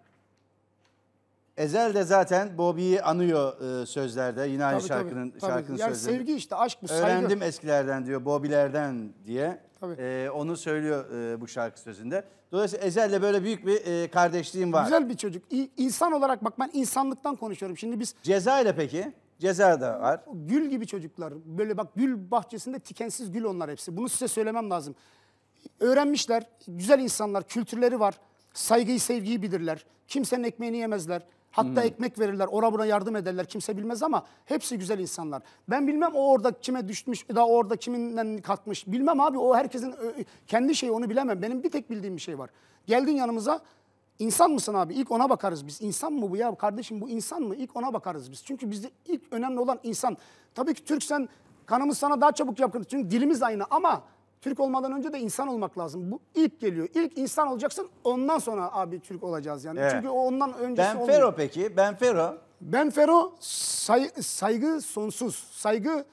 Ezel de zaten Bobby'yi anıyor e, sözlerde. Yine aynı tabii, şarkının tabii, şarkının tabii. Yani sözleri. sevgi işte aşk bu Öğrendim saygı. Öğrendim eskilerden diyor, Bobby'lerden diye. Tabii. E, onu söylüyor e, bu şarkı sözünde. Dolayısıyla Ezel'le böyle büyük bir e, kardeşliğim var. Güzel bir çocuk. İ, insan olarak bak ben insanlıktan konuşuyorum. Şimdi biz Ceza ile peki? Ceza da var. Gül gibi çocuklar. Böyle bak gül bahçesinde tikensiz gül onlar hepsi. Bunu size söylemem lazım. Öğrenmişler, güzel insanlar, kültürleri var. Saygıyı, sevgiyi bilirler. Kimsenin ekmeğini yemezler. Hatta hmm. ekmek verirler, ora buna yardım ederler. Kimse bilmez ama hepsi güzel insanlar. Ben bilmem o orada kime düşmüş, daha orada kiminden kalkmış. Bilmem abi o herkesin kendi şeyi onu bilemem. Benim bir tek bildiğim bir şey var. Geldin yanımıza insan mısın abi? İlk ona bakarız biz. İnsan mı bu ya kardeşim bu insan mı? İlk ona bakarız biz. Çünkü bizde ilk önemli olan insan. Tabii ki Türk sen kanımız sana daha çabuk yakın. Çünkü dilimiz aynı ama Türk olmadan önce de insan olmak lazım. Bu ilk geliyor. İlk insan olacaksın ondan sonra abi Türk olacağız yani. Evet. Çünkü o ondan öncesi Benfero olmuyor. Benfero peki? Benfero? Benfero say, saygı sonsuz. Saygı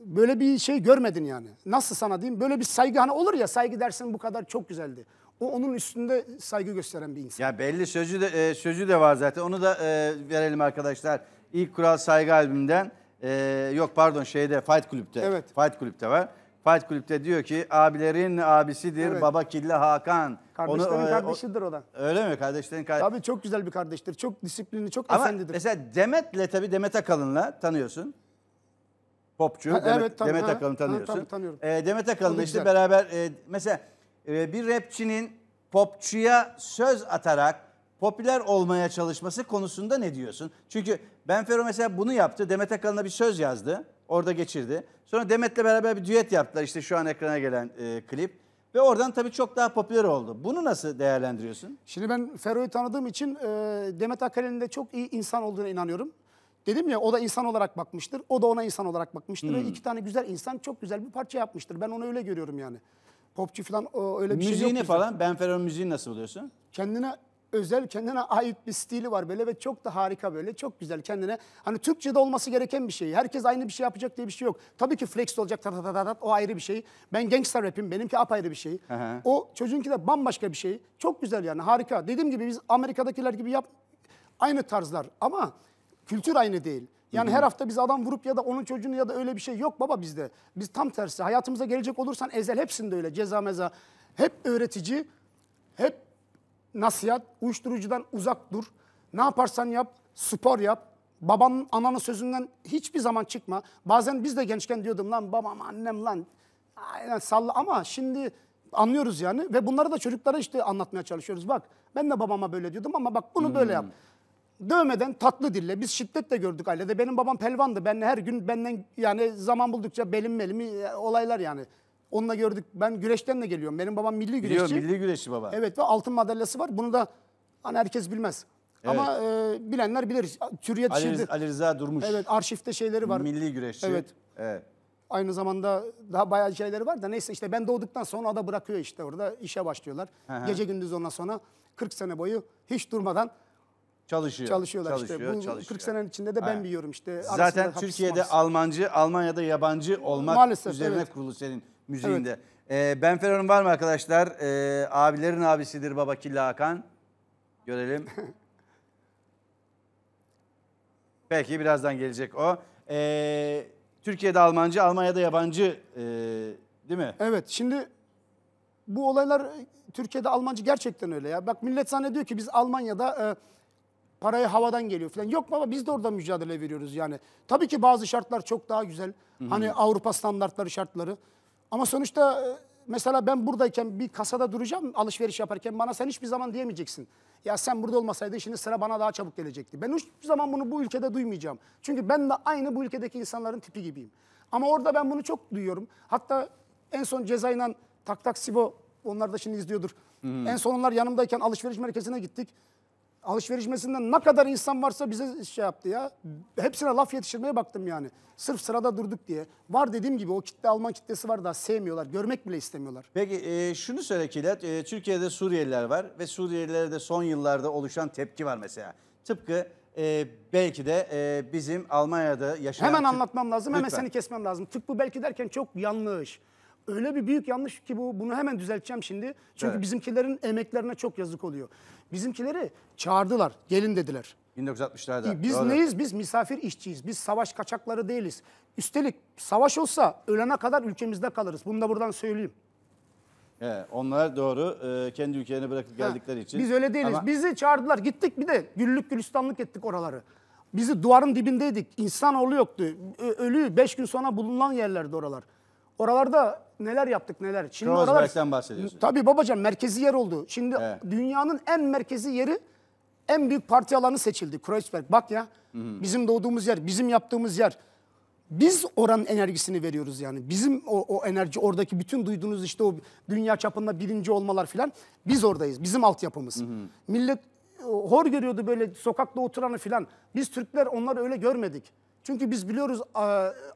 böyle bir şey görmedin yani. Nasıl sana diyeyim? Böyle bir saygı hani olur ya saygı dersin bu kadar çok güzeldi. O onun üstünde saygı gösteren bir insan. Ya belli sözü de e, sözü de var zaten. Onu da e, verelim arkadaşlar. İlk kural saygı albümünden. E, yok pardon şeyde Fight Kulüp'te. Evet. Fight Kulüp'te var. Fight Kulüp'te diyor ki abilerin abisidir evet. baba Kille Hakan. Kardeşlerin Onu, kardeşidir o da. Öyle mi? Kardeşlerin kardeşi. Tabii çok güzel bir kardeştir. Çok disiplinli, çok Ama efendidir. mesela Demet'le tabii Demet Akalın'la tanıyorsun. Popçu ha, Demet, evet, tabii, Demet Akalın tanıyorsun. Ha, tabii, tanıyorum. E, ee, Demet Akalın'la işte güzel. beraber e, mesela e, bir rapçinin popçuya söz atarak popüler olmaya çalışması konusunda ne diyorsun? Çünkü Benfero mesela bunu yaptı. Demet Akalın'a bir söz yazdı. Orada geçirdi. Sonra Demet'le beraber bir düet yaptılar İşte şu an ekrana gelen e, klip. Ve oradan tabii çok daha popüler oldu. Bunu nasıl değerlendiriyorsun? Şimdi ben Fero'yu tanıdığım için e, Demet Akaleli'nin de çok iyi insan olduğuna inanıyorum. Dedim ya o da insan olarak bakmıştır. O da ona insan olarak bakmıştır. Hmm. İki tane güzel insan çok güzel bir parça yapmıştır. Ben onu öyle görüyorum yani. Popçu falan o, öyle bir şey Müziğini şey yok. Müziğini falan Ben Ferro müziğini nasıl buluyorsun? Kendine özel kendine ait bir stili var böyle ve çok da harika böyle çok güzel kendine hani Türkçe'de olması gereken bir şey. Herkes aynı bir şey yapacak diye bir şey yok. Tabii ki flex olacak ta ta ta ta, ta o ayrı bir şey. Ben gangster rapim benimki apayrı bir şey. Aha. O çocuğunki de bambaşka bir şey. Çok güzel yani harika. Dediğim gibi biz Amerika'dakiler gibi yap aynı tarzlar ama kültür aynı değil. Yani her hafta biz adam vurup ya da onun çocuğunu ya da öyle bir şey yok baba bizde. Biz tam tersi hayatımıza gelecek olursan ezel hepsinde öyle ceza meza. Hep öğretici, hep nasihat, uyuşturucudan uzak dur. Ne yaparsan yap, spor yap. Babanın, ananın sözünden hiçbir zaman çıkma. Bazen biz de gençken diyordum lan babam, annem lan. Aynen salla ama şimdi anlıyoruz yani. Ve bunları da çocuklara işte anlatmaya çalışıyoruz. Bak ben de babama böyle diyordum ama bak bunu hmm. böyle yap. Hmm. Dövmeden tatlı dille biz şiddet de gördük ailede. Benim babam pelvandı. Ben her gün benden yani zaman buldukça belim belimi e, olaylar yani. Onunla gördük. Ben güreşten de geliyorum. Benim babam milli güreşçi. Biliyorum milli güreşçi baba. Evet ve altın madalyası var. Bunu da hani herkes bilmez. Evet. Ama e, bilenler bilir. Türiyet Ali, şimdi, Ali Rıza Durmuş. Evet arşivde şeyleri var. Milli güreşçi. Evet. evet. Aynı zamanda daha bayağı şeyleri var da neyse işte ben doğduktan sonra da bırakıyor işte orada işe başlıyorlar. hı Gece gündüz ondan sonra 40 sene boyu hiç durmadan çalışıyor. Çalışıyorlar çalışıyor, işte. Bu çalışıyor. 40 senenin içinde de ben Aynen. biliyorum işte. Zaten Türkiye'de Almancı, Almanya'da yabancı olmak Maalesef, üzerine evet. kurulu senin müziğinde. Evet. Ee, ben Ferhan'ın var mı arkadaşlar? Ee, abilerin abisidir Baba Killa Hakan. Görelim. Peki birazdan gelecek o. Ee, Türkiye'de Almancı, Almanya'da yabancı e, değil mi? Evet şimdi bu olaylar e, Türkiye'de Almancı gerçekten öyle ya. Bak millet zannediyor ki biz Almanya'da... E, parayı havadan geliyor falan. Yok baba biz de orada mücadele veriyoruz yani. Tabii ki bazı şartlar çok daha güzel. Hı-hı. Hani Avrupa standartları şartları. Ama sonuçta e, mesela ben buradayken bir kasada duracağım alışveriş yaparken bana sen hiçbir zaman diyemeyeceksin. Ya sen burada olmasaydın şimdi sıra bana daha çabuk gelecekti. Ben hiçbir zaman bunu bu ülkede duymayacağım. Çünkü ben de aynı bu ülkedeki insanların tipi gibiyim. Ama orada ben bunu çok duyuyorum. Hatta en son Cezayir'den Tak Tak Sibo onlar da şimdi izliyordur. Hmm. En son onlar yanımdayken alışveriş merkezine gittik alışveriş ne kadar insan varsa bize şey yaptı ya. Hepsine laf yetiştirmeye baktım yani. Sırf sırada durduk diye. Var dediğim gibi o kitle Alman kitlesi var daha sevmiyorlar. Görmek bile istemiyorlar. Peki e, şunu söyle Kilat. E, Türkiye'de Suriyeliler var ve Suriyelilere de son yıllarda oluşan tepki var mesela. Tıpkı e, belki de e, bizim Almanya'da yaşayan... Hemen anlatmam lazım. Lütfen. Hemen seni kesmem lazım. Tıpkı belki derken çok yanlış öyle bir büyük yanlış ki bu bunu hemen düzelteceğim şimdi. Çünkü evet. bizimkilerin emeklerine çok yazık oluyor. Bizimkileri çağırdılar, gelin dediler. 1960'larda. Biz Doğru. neyiz? Biz misafir işçiyiz. Biz savaş kaçakları değiliz. Üstelik savaş olsa ölene kadar ülkemizde kalırız. Bunu da buradan söyleyeyim. He, onlar doğru e, kendi ülkelerine bırakıp geldikleri ha, için. Biz öyle değiliz. Ama... Bizi çağırdılar gittik bir de güllük gülistanlık ettik oraları. Bizi duvarın dibindeydik. İnsanoğlu yoktu. Ölü beş gün sonra bulunan yerlerdi oralar. Oralarda neler yaptık neler. Şimdi Kreuzberg'den bahsediyorsun. Tabii babacan merkezi yer oldu. Şimdi evet. dünyanın en merkezi yeri en büyük parti alanı seçildi. Kreuzberg bak ya hı hı. bizim doğduğumuz yer, bizim yaptığımız yer. Biz oranın enerjisini veriyoruz yani. Bizim o, o enerji oradaki bütün duyduğunuz işte o dünya çapında birinci olmalar filan biz oradayız. Bizim altyapımız. Hı hı. Millet e, hor görüyordu böyle sokakta oturanı filan. Biz Türkler onları öyle görmedik. Çünkü biz biliyoruz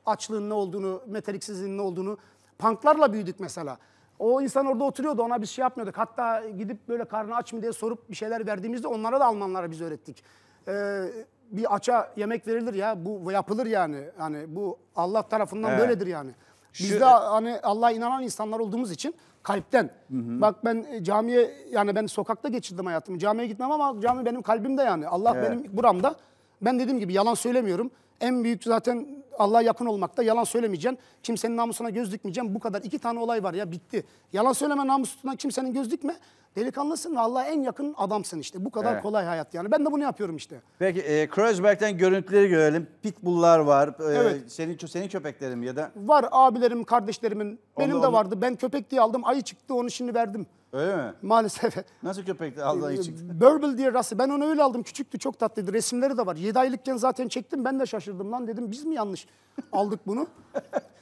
açlığın ne olduğunu, metaliksizliğin ne olduğunu. Panklarla büyüdük mesela. O insan orada oturuyordu ona bir şey yapmıyorduk. Hatta gidip böyle karnı aç mı diye sorup bir şeyler verdiğimizde onlara da Almanlara biz öğrettik. Ee, bir aça yemek verilir ya bu yapılır yani. Yani bu Allah tarafından evet. böyledir yani. Biz Şu, de hani Allah'a inanan insanlar olduğumuz için kalpten. Hı hı. Bak ben camiye yani ben sokakta geçirdim hayatımı. Camiye gitmem ama cami benim kalbimde yani. Allah evet. benim buramda. Ben dediğim gibi yalan söylemiyorum. En büyük zaten Allah'a yakın olmakta. Yalan söylemeyeceğim, Kimsenin namusuna göz dikmeyeceğim Bu kadar. iki tane olay var ya bitti. Yalan söyleme namusuna, kimsenin göz dikme. Delikanlısın ve Allah'a en yakın adamsın işte. Bu kadar Evet. kolay hayat yani. Ben de bunu yapıyorum işte. Peki e, Kreuzberg'den görüntüleri görelim. Pitbull'lar var. E, Evet. Senin, senin köpeklerim ya da Var abilerim, kardeşlerimin. Benim Onu- de onu- vardı. Ben köpek diye aldım. Ayı çıktı onu şimdi verdim. Öyle mi? Maalesef. Nasıl köpekti aldığın için? Ee, Burble diye rastlı. Ben onu öyle aldım. Küçüktü çok tatlıydı. Resimleri de var. 7 aylıkken zaten çektim. Ben de şaşırdım lan dedim. Biz mi yanlış aldık bunu?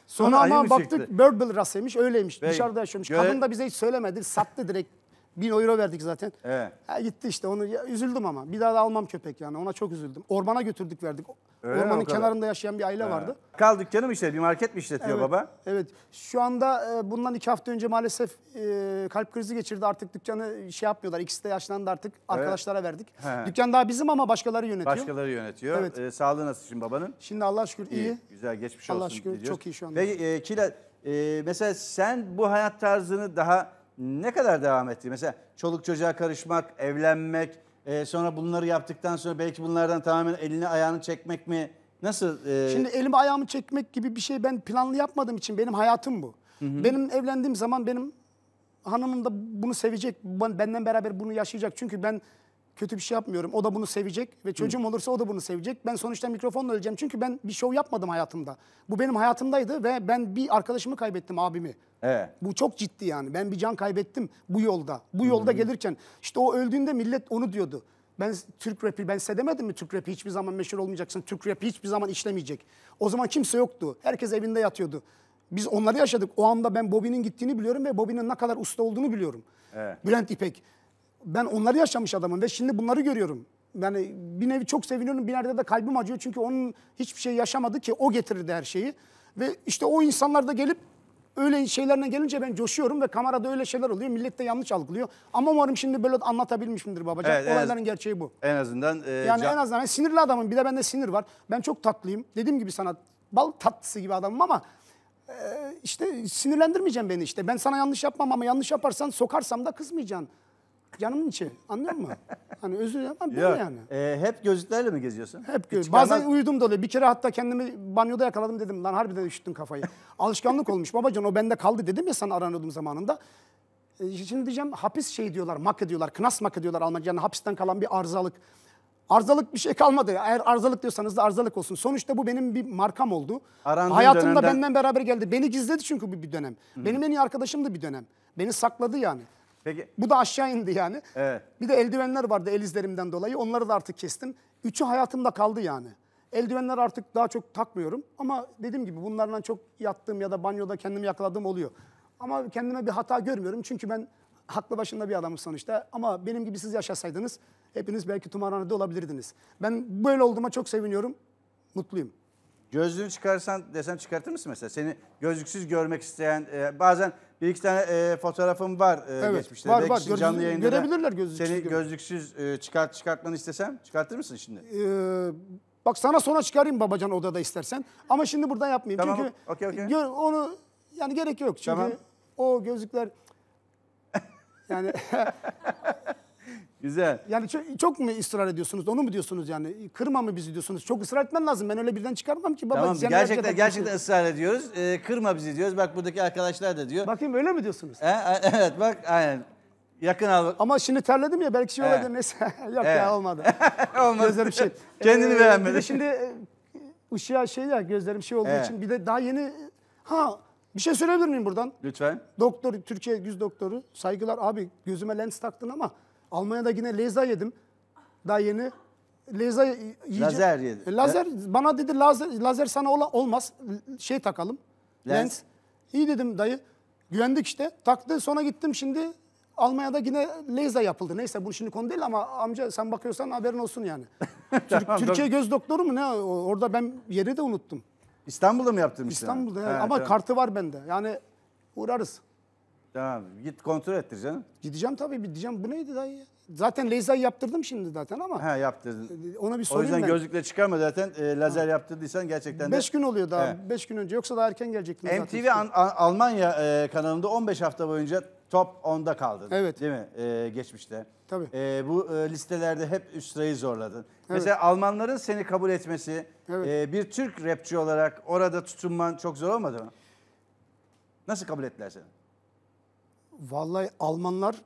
Sonra, Sonra ama baktık çıktı? Burble rastlıymış öyleymiş. Peki. Dışarıda yaşıyormuş. Göre... Kadın da bize hiç söylemedi. Sattı direkt Bin euro verdik zaten. Evet. Ha, gitti işte onu ya, üzüldüm ama. Bir daha da almam köpek yani ona çok üzüldüm. Ormana götürdük verdik. Öyle Ormanın kenarında yaşayan bir aile Evet. vardı. Kaldık canım işte. bir market mi işletiyor Evet, baba? Evet. Şu anda e, bundan iki hafta önce maalesef e, kalp krizi geçirdi. Artık dükkanı şey yapmıyorlar. İkisi de yaşlandı artık. Arkadaşlara verdik. He. Dükkan daha bizim ama başkaları yönetiyor. Başkaları yönetiyor. Evet. Ee, sağlığı nasıl şimdi babanın? Şimdi Allah'a şükür iyi. Güzel geçmiş Allah olsun şükür, diliyoruz. çok iyi şu anda. Peki e, Kila e, mesela sen bu hayat tarzını daha ne kadar devam etti? Mesela çoluk çocuğa karışmak, evlenmek, e, sonra bunları yaptıktan sonra belki bunlardan tamamen elini ayağını çekmek mi? Nasıl? E... Şimdi elimi ayağımı çekmek gibi bir şey ben planlı yapmadığım için benim hayatım bu. Hı hı. Benim evlendiğim zaman benim hanımım da bunu sevecek, benden beraber bunu yaşayacak. Çünkü ben kötü bir şey yapmıyorum. O da bunu sevecek ve çocuğum olursa o da bunu sevecek. Ben sonuçta mikrofonla öleceğim. Çünkü ben bir show yapmadım hayatımda. Bu benim hayatımdaydı ve ben bir arkadaşımı kaybettim abimi. Evet. Bu çok ciddi yani. Ben bir can kaybettim bu yolda. Bu yolda gelirken işte o öldüğünde millet onu diyordu. Ben Türk rapi ben size demedim mi Türk rapi hiçbir zaman meşhur olmayacaksın. Türk rapi hiçbir zaman işlemeyecek. O zaman kimse yoktu. Herkes evinde yatıyordu. Biz onları yaşadık. O anda ben Bobby'nin gittiğini biliyorum ve Bobby'nin ne kadar usta olduğunu biliyorum. Evet. Bülent İpek ben onları yaşamış adamım ve şimdi bunları görüyorum. Yani bir nevi çok seviniyorum bir yerde de kalbim acıyor çünkü onun hiçbir şey yaşamadı ki o getirirdi her şeyi. Ve işte o insanlar da gelip öyle şeylerine gelince ben coşuyorum ve kamerada öyle şeyler oluyor. Millet de yanlış algılıyor. Ama umarım şimdi böyle anlatabilmişimdir babacığım. Evet, Olayların gerçeği bu. En azından. E, yani en azından ben sinirli adamım. Bir de bende sinir var. Ben çok tatlıyım. Dediğim gibi sana bal tatlısı gibi adamım ama e, işte sinirlendirmeyeceğim beni işte. Ben sana yanlış yapmam ama yanlış yaparsan sokarsam da kızmayacaksın. Canımın içi. Anlıyor musun? Hani özür dilerim ama böyle yani. E, hep gözlüklerle mi geziyorsun? Hep göz. Çıkarmaz- Bazen uyudum da oluyor. Bir kere hatta kendimi banyoda yakaladım dedim. Lan harbiden üşüttün kafayı. Alışkanlık olmuş. Babacan o bende kaldı dedim ya sana aranıyordum zamanında. E, şimdi diyeceğim hapis şey diyorlar. Makı diyorlar. Knas makı diyorlar Almanca. Yani hapisten kalan bir arızalık. Arızalık bir şey kalmadı. Eğer arızalık diyorsanız da arızalık olsun. Sonuçta bu benim bir markam oldu. Arandığın Hayatımda dönemden- benden beraber geldi. Beni gizledi çünkü bir, bir dönem. Benim en iyi arkadaşımdı bir dönem. Beni sakladı yani. Peki. Bu da aşağı indi yani. Evet. Bir de eldivenler vardı el izlerimden dolayı. Onları da artık kestim. Üçü hayatımda kaldı yani. Eldivenler artık daha çok takmıyorum. Ama dediğim gibi bunlardan çok yattığım ya da banyoda kendimi yakaladığım oluyor. Ama kendime bir hata görmüyorum. Çünkü ben haklı başında bir adamım sonuçta. Ama benim gibi siz yaşasaydınız hepiniz belki tımarhanede olabilirdiniz. Ben böyle olduğuma çok seviniyorum. Mutluyum. Gözlüğünü çıkarsan desen çıkartır mısın mesela? Seni gözlüksüz görmek isteyen e, bazen bir iki tane e, fotoğrafım var e, evet, geçmişte. Var var. Görüz, canlı yayında görebilirler gözlüksüz. Seni gibi. gözlüksüz e, çıkart, çıkartmanı istesem çıkartır mısın şimdi? Ee, bak sana sonra çıkarayım babacan odada istersen. Ama şimdi burada yapmayayım. Tamam, Çünkü okay, okay. Gör, onu yani gerek yok. Çünkü tamam. o gözlükler yani Güzel. Yani çok, çok mu ısrar ediyorsunuz? Onu mu diyorsunuz yani? Kırma mı bizi diyorsunuz? Çok ısrar etmen lazım. Ben öyle birden çıkarmam ki. Baba, tamam gerçekten, gerçekten şey ısrar ediyoruz. Ee, kırma bizi diyoruz. Bak buradaki arkadaşlar da diyor. Bakayım öyle mi diyorsunuz? He, evet bak aynen. Yakın al. Ama şimdi terledim ya belki şey olabilir. Evet. Neyse yok evet. ya olmadı. olmadı. Gözlerim şey. Kendini ee, beğenmedi. Bir de şimdi e, ışığa şey ya gözlerim şey olduğu evet. için bir de daha yeni... Ha bir şey söyleyebilir miyim buradan? Lütfen. Doktor, Türkiye Yüz Doktoru. Saygılar abi gözüme lens taktın ama Almanya'da yine leza yedim. Daha yeni leza yiyeceğim. Lazer yedi. E, lazer Le bana dedi lazer lazer sana ola, olmaz. Şey takalım. Lens. Lens. İyi dedim dayı. Güvendik işte. Taktı sonra gittim şimdi Almanya'da yine leza yapıldı. Neyse bu şimdi konu değil ama amca sen bakıyorsan haberin olsun yani. Türkiye göz doktoru mu ne? Orada ben yeri de unuttum. İstanbul'da mı yaptırmışsın? İstanbul'da yani. ama evet. kartı var bende. Yani uğrarız. Tamam git kontrol ettir canım. Gideceğim tabii bir diyeceğim bu neydi dayı Zaten Leyza'yı yaptırdım şimdi zaten ama. He yaptırdın. Ee, e, ona bir O yüzden ben. gözlükle çıkarma zaten e, lazer yaptırdıysan gerçekten de. 5 gün oluyor daha. He. 5 gün önce. Yoksa daha erken gelecektim zaten. MTV Almanya e, kanalında 15 hafta boyunca top 10'da kaldın. Evet. Değil mi? E, geçmişte. Tabii. E, bu e, listelerde hep üst sırayı zorladın. Mesela Almanların seni kabul etmesi, Evet. e, bir Türk rapçi olarak orada tutunman çok zor olmadı mı? Nasıl kabul ettiler seni? Vallahi Almanlar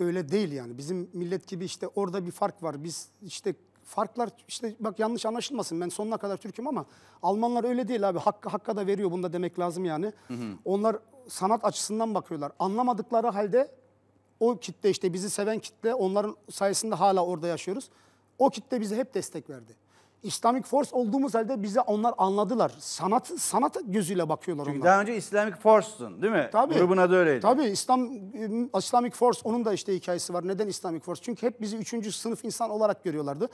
öyle değil yani. Bizim millet gibi işte orada bir fark var. Biz işte farklar işte bak yanlış anlaşılmasın ben sonuna kadar Türk'üm ama Almanlar öyle değil abi. Hakkı hakka da veriyor bunu da demek lazım yani. Hı hı. Onlar sanat açısından bakıyorlar. Anlamadıkları halde o kitle işte bizi seven kitle onların sayesinde hala orada yaşıyoruz. O kitle bize hep destek verdi. İslamik Force olduğumuz halde bize onlar anladılar. Sanat sanat gözüyle bakıyorlar Çünkü onlar. daha önce İslamik Force'tun değil mi? Tabii. Grubun adı öyleydi. Tabii İslam, e, İslamik Force onun da işte hikayesi var. Neden İslamik Force? Çünkü hep bizi üçüncü sınıf insan olarak görüyorlardı.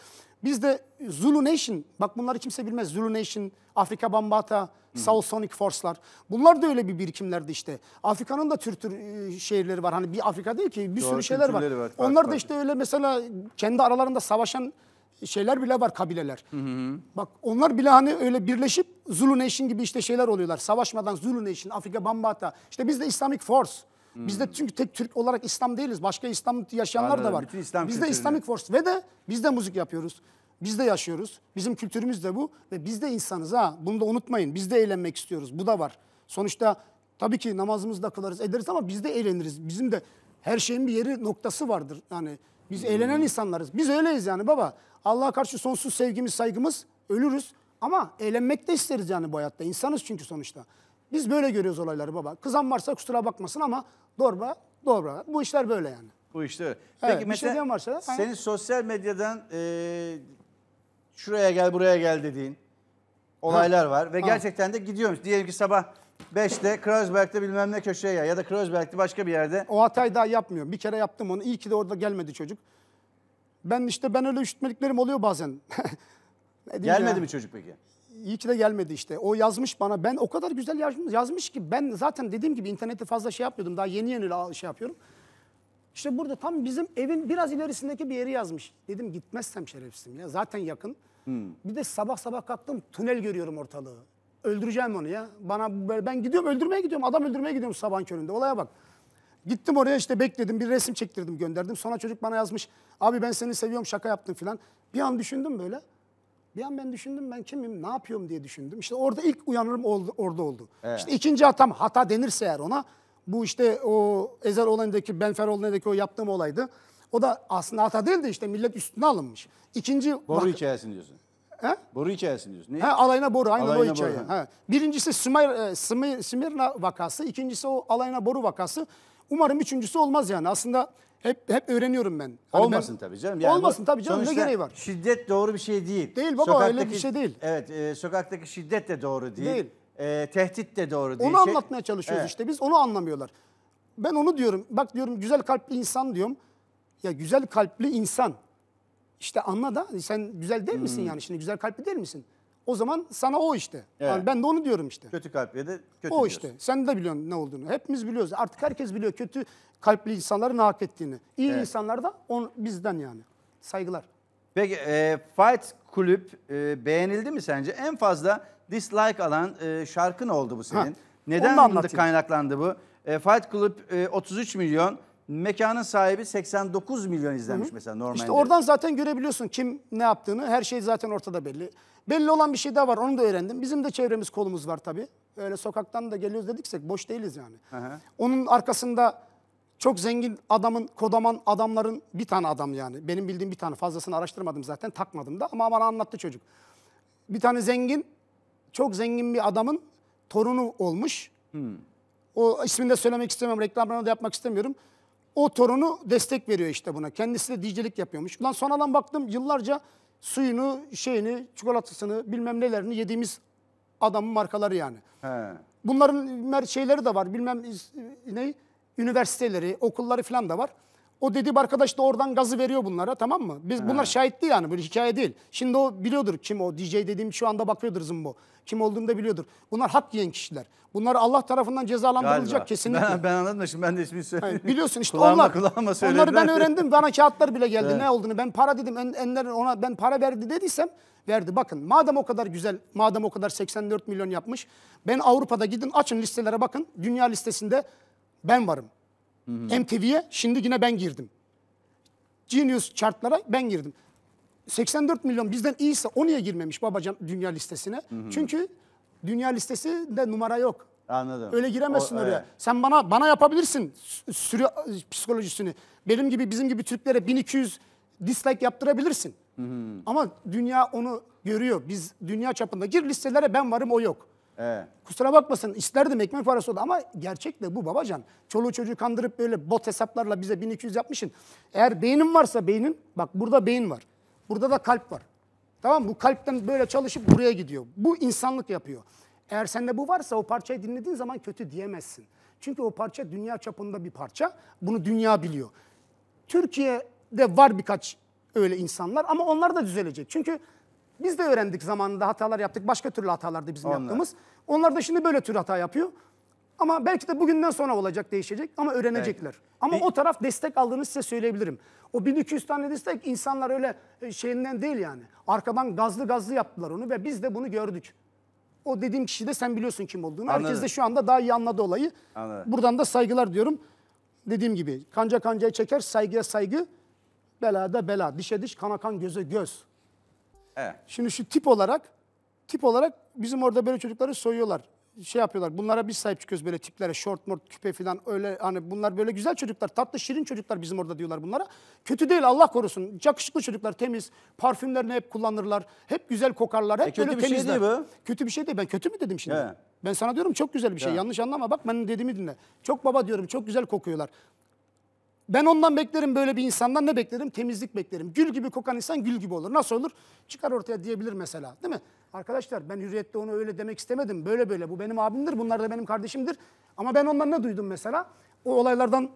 Biz de Zulu Nation, bak bunları kimse bilmez. Zulu Nation, Afrika Bambata, Soul Sonic Force'lar. Bunlar da öyle bir birikimlerdi işte. Afrika'nın da tür tür e, şehirleri var. Hani bir Afrika değil ki bir Doğru, sürü şeyler var. var. Onlar da işte öyle mesela kendi aralarında savaşan şeyler bile var kabileler. Hı hı. Bak onlar bile hani öyle birleşip Zulu Nation gibi işte şeyler oluyorlar. Savaşmadan Zulu Nation, Afrika Bambata. İşte biz de Islamic Force. Hmm. Biz de çünkü tek Türk olarak İslam değiliz. Başka İslam yaşayanlar Aynen, da var. İslam biz de Islamic Force ve de biz de müzik yapıyoruz. Biz de yaşıyoruz. Bizim kültürümüz de bu ve biz de insanız ha. Bunu da unutmayın. Biz de eğlenmek istiyoruz. Bu da var. Sonuçta tabii ki namazımızı da kılarız ederiz ama biz de eğleniriz. Bizim de her şeyin bir yeri noktası vardır. Yani biz eğlenen insanlarız. Biz öyleyiz yani baba. Allah'a karşı sonsuz sevgimiz, saygımız ölürüz. Ama eğlenmek de isteriz yani bu hayatta. İnsanız çünkü sonuçta. Biz böyle görüyoruz olayları baba. Kızan varsa kusura bakmasın ama doğru doğru. Bu işler böyle yani. Bu işte öyle. Peki şey mesela şey varsa, aynen. seni sosyal medyadan e, şuraya gel buraya gel dediğin olaylar ha. var. Ve ha. gerçekten de gidiyoruz. Diyelim ki sabah 5'te Kreuzberg'de bilmem ne köşeye ya ya da Kreuzberg'de başka bir yerde. O hatayı daha yapmıyorum. Bir kere yaptım onu. İyi ki de orada gelmedi çocuk. Ben işte ben öyle üşütmediklerim oluyor bazen. gelmedi ya? mi çocuk peki? İyi ki de gelmedi işte. O yazmış bana. Ben o kadar güzel yazmış, yazmış ki ben zaten dediğim gibi internette fazla şey yapmıyordum. Daha yeni yeni şey yapıyorum. İşte burada tam bizim evin biraz ilerisindeki bir yeri yazmış. Dedim gitmezsem şerefsizim ya. Zaten yakın. Hmm. Bir de sabah sabah kalktım tünel görüyorum ortalığı. Öldüreceğim onu ya. Bana ben gidiyorum öldürmeye gidiyorum. Adam öldürmeye gidiyorum sabahın köründe. Olaya bak. Gittim oraya işte bekledim bir resim çektirdim gönderdim. Sonra çocuk bana yazmış abi ben seni seviyorum şaka yaptım filan. Bir an düşündüm böyle. Bir an ben düşündüm ben kimim ne yapıyorum diye düşündüm. İşte orada ilk uyanırım oldu, orada oldu. Evet. İşte ikinci hatam hata denirse eğer ona. Bu işte o Ezer olayındaki Benfer olayındaki o yaptığım olaydı. O da aslında hata değil de işte millet üstüne alınmış. İkinci... Boru bak- hikayesini diyorsun. He? Boru hikayesini diyorsun. Ne? He, alayına boru aynı alayına o hikaye. Boru. He. Birincisi Sümer, e, Smirna vakası. ikincisi o alayına boru vakası. Umarım üçüncüsü olmaz yani. Aslında hep hep öğreniyorum ben. Hani olmasın ben, tabii canım. Yani olmasın bu, tabii canım. Ne gereği var? Şiddet doğru bir şey değil. Değil baba sokaktaki, öyle bir şey değil. Evet e, sokaktaki şiddet de doğru değil. Değil. E, tehdit de doğru değil. Onu şey, anlatmaya çalışıyoruz evet. işte biz onu anlamıyorlar. Ben onu diyorum bak diyorum güzel kalpli insan diyorum. Ya güzel kalpli insan. İşte anla da sen güzel değil misin hmm. yani şimdi güzel kalpli değil misin? O zaman sana o işte. Evet. Yani ben de onu diyorum işte. Kötü kalpliye de kötü O diyorsun. işte. Sen de biliyorsun ne olduğunu. Hepimiz biliyoruz. Artık herkes biliyor kötü kalpli insanların hak ettiğini. İyi evet. insanlar da on, bizden yani. Saygılar. Peki e, Fight Kulüp e, beğenildi mi sence? En fazla dislike alan e, şarkı ne oldu bu senin? Ha, Neden kaynaklandı bu? E, Fight Kulüp e, 33 milyon, Mekanın sahibi 89 milyon izlenmiş Hı -hı. mesela normalde. İşte oradan zaten görebiliyorsun kim ne yaptığını. Her şey zaten ortada belli. Belli olan bir şey daha var onu da öğrendim. Bizim de çevremiz kolumuz var tabii. Öyle sokaktan da geliyoruz dediksek boş değiliz yani. Aha. Onun arkasında çok zengin adamın, kodaman adamların bir tane adam yani. Benim bildiğim bir tane fazlasını araştırmadım zaten takmadım da ama bana anlattı çocuk. Bir tane zengin, çok zengin bir adamın torunu olmuş. Hmm. O ismini de söylemek istemiyorum, reklamlarını da yapmak istemiyorum. O torunu destek veriyor işte buna. Kendisi de DJ'lik yapıyormuş. Ulan sonradan baktım yıllarca suyunu, şeyini, çikolatasını bilmem nelerini yediğimiz adamın markaları yani. He. Bunların şeyleri de var bilmem ne üniversiteleri, okulları falan da var. O dediğim arkadaş da oradan gazı veriyor bunlara tamam mı? Biz He. bunlar şahitli yani böyle hikaye değil. Şimdi o biliyordur kim o DJ dediğim şu anda bakıyordur bu Kim olduğunu da biliyordur. Bunlar hak yiyen kişiler. Bunlar Allah tarafından cezalandırılacak Galiba. kesinlikle. Ben, ben anladım da şimdi ben de ismini söyleyeyim. Yani biliyorsun işte kulağıma, onlar. Kulağıma Onları ben öğrendim. Bana kağıtlar bile geldi evet. ne olduğunu. Ben para dedim. En, enler ona ben para verdi dediysem verdi. Bakın madem o kadar güzel, madem o kadar 84 milyon yapmış. Ben Avrupa'da gidin açın listelere bakın. Dünya listesinde ben varım. MTV'ye şimdi yine ben girdim. Genius chartlara ben girdim. 84 milyon bizden iyiyse o niye girmemiş babacan dünya listesine? Hı hı. Çünkü dünya listesinde numara yok. Anladım. Öyle giremezsin o, oraya. Evet. Sen bana bana yapabilirsin sürü psikolojisini. Benim gibi bizim gibi Türklere 1200 dislike yaptırabilirsin. Hı hı. Ama dünya onu görüyor. Biz dünya çapında gir listelere ben varım o yok. Evet. Kusura bakmasın isterdim ekmek parası oldu ama gerçek de bu babacan. Çoluğu çocuğu kandırıp böyle bot hesaplarla bize 1200 yapmışsın. Eğer beynin varsa beynin bak burada beyin var. Burada da kalp var. Tamam Bu kalpten böyle çalışıp buraya gidiyor. Bu insanlık yapıyor. Eğer sende bu varsa o parçayı dinlediğin zaman kötü diyemezsin. Çünkü o parça dünya çapında bir parça. Bunu dünya biliyor. Türkiye'de var birkaç öyle insanlar ama onlar da düzelecek. Çünkü biz de öğrendik zamanında hatalar yaptık. Başka türlü hatalardı bizim Onlar. yaptığımız. Onlar da şimdi böyle tür hata yapıyor. Ama belki de bugünden sonra olacak değişecek ama öğrenecekler. Evet. Ama bir... o taraf destek aldığını size söyleyebilirim. O 1200 tane destek insanlar öyle e, şeyinden değil yani. Arkadan gazlı gazlı yaptılar onu ve biz de bunu gördük. O dediğim kişi de sen biliyorsun kim olduğunu. Anladım. Herkes de şu anda daha iyi anladı olayı. Anladım. Buradan da saygılar diyorum. Dediğim gibi kanca kancaya çeker, saygıya saygı, belada bela, dişe diş, kana kan, göze göz. Evet. Şimdi şu tip olarak tip olarak bizim orada böyle çocukları soyuyorlar. Şey yapıyorlar. Bunlara biz sahip çıkıyoruz böyle tiplere. Short mort küpe falan öyle hani bunlar böyle güzel çocuklar. Tatlı şirin çocuklar bizim orada diyorlar bunlara. Kötü değil Allah korusun. Yakışıklı çocuklar temiz. Parfümlerini hep kullanırlar. Hep güzel kokarlar. Hep e, böyle kötü bir şey temizler. şey değil bu. Kötü bir şey değil. Ben kötü mü dedim şimdi? He. Ben sana diyorum çok güzel bir şey. He. Yanlış anlama bak ben dediğimi dinle. Çok baba diyorum çok güzel kokuyorlar. Ben ondan beklerim böyle bir insandan ne beklerim? Temizlik beklerim. Gül gibi kokan insan gül gibi olur. Nasıl olur? Çıkar ortaya diyebilir mesela değil mi? Arkadaşlar ben hürriyette onu öyle demek istemedim. Böyle böyle bu benim abimdir bunlar da benim kardeşimdir. Ama ben ondan ne duydum mesela? O olaylardan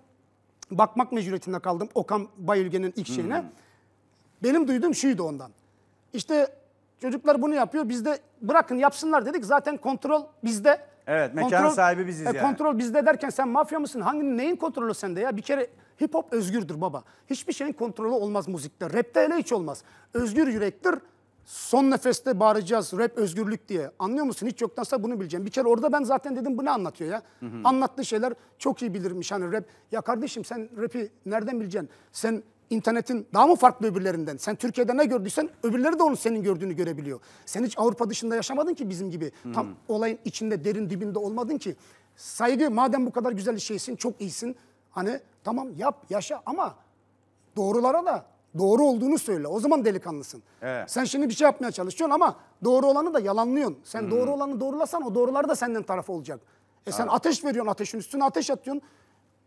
bakmak mecburiyetinde kaldım Okan Bayülgen'in ilk şeyine. Hmm. Benim duyduğum şuydu ondan. İşte çocuklar bunu yapıyor biz de bırakın yapsınlar dedik. Zaten kontrol bizde. Evet mekan kontrol, sahibi biziz e, yani. Kontrol bizde derken sen mafya mısın? Hangi neyin kontrolü sende ya? Bir kere Hip hop özgürdür baba. Hiçbir şeyin kontrolü olmaz müzikte. Rapte hele hiç olmaz. Özgür yürektir. Son nefeste bağıracağız rap özgürlük diye. Anlıyor musun? Hiç yoktansa bunu bileceğim. Bir kere orada ben zaten dedim bu ne anlatıyor ya? Hı hı. Anlattığı şeyler çok iyi bilirmiş hani rap. Ya kardeşim sen rapi nereden bileceksin? Sen internetin daha mı farklı öbürlerinden? Sen Türkiye'de ne gördüysen öbürleri de onun senin gördüğünü görebiliyor. Sen hiç Avrupa dışında yaşamadın ki bizim gibi. Hmm. Tam olayın içinde, derin dibinde olmadın ki. Saygı madem bu kadar güzel şeysin, çok iyisin. Hani tamam yap, yaşa ama doğrulara da doğru olduğunu söyle. O zaman delikanlısın. Evet. Sen şimdi bir şey yapmaya çalışıyorsun ama doğru olanı da yalanlıyorsun. Sen hmm. doğru olanı doğrulasan o doğrular da senden taraf olacak. E sen evet. ateş veriyorsun ateşin üstüne ateş atıyorsun.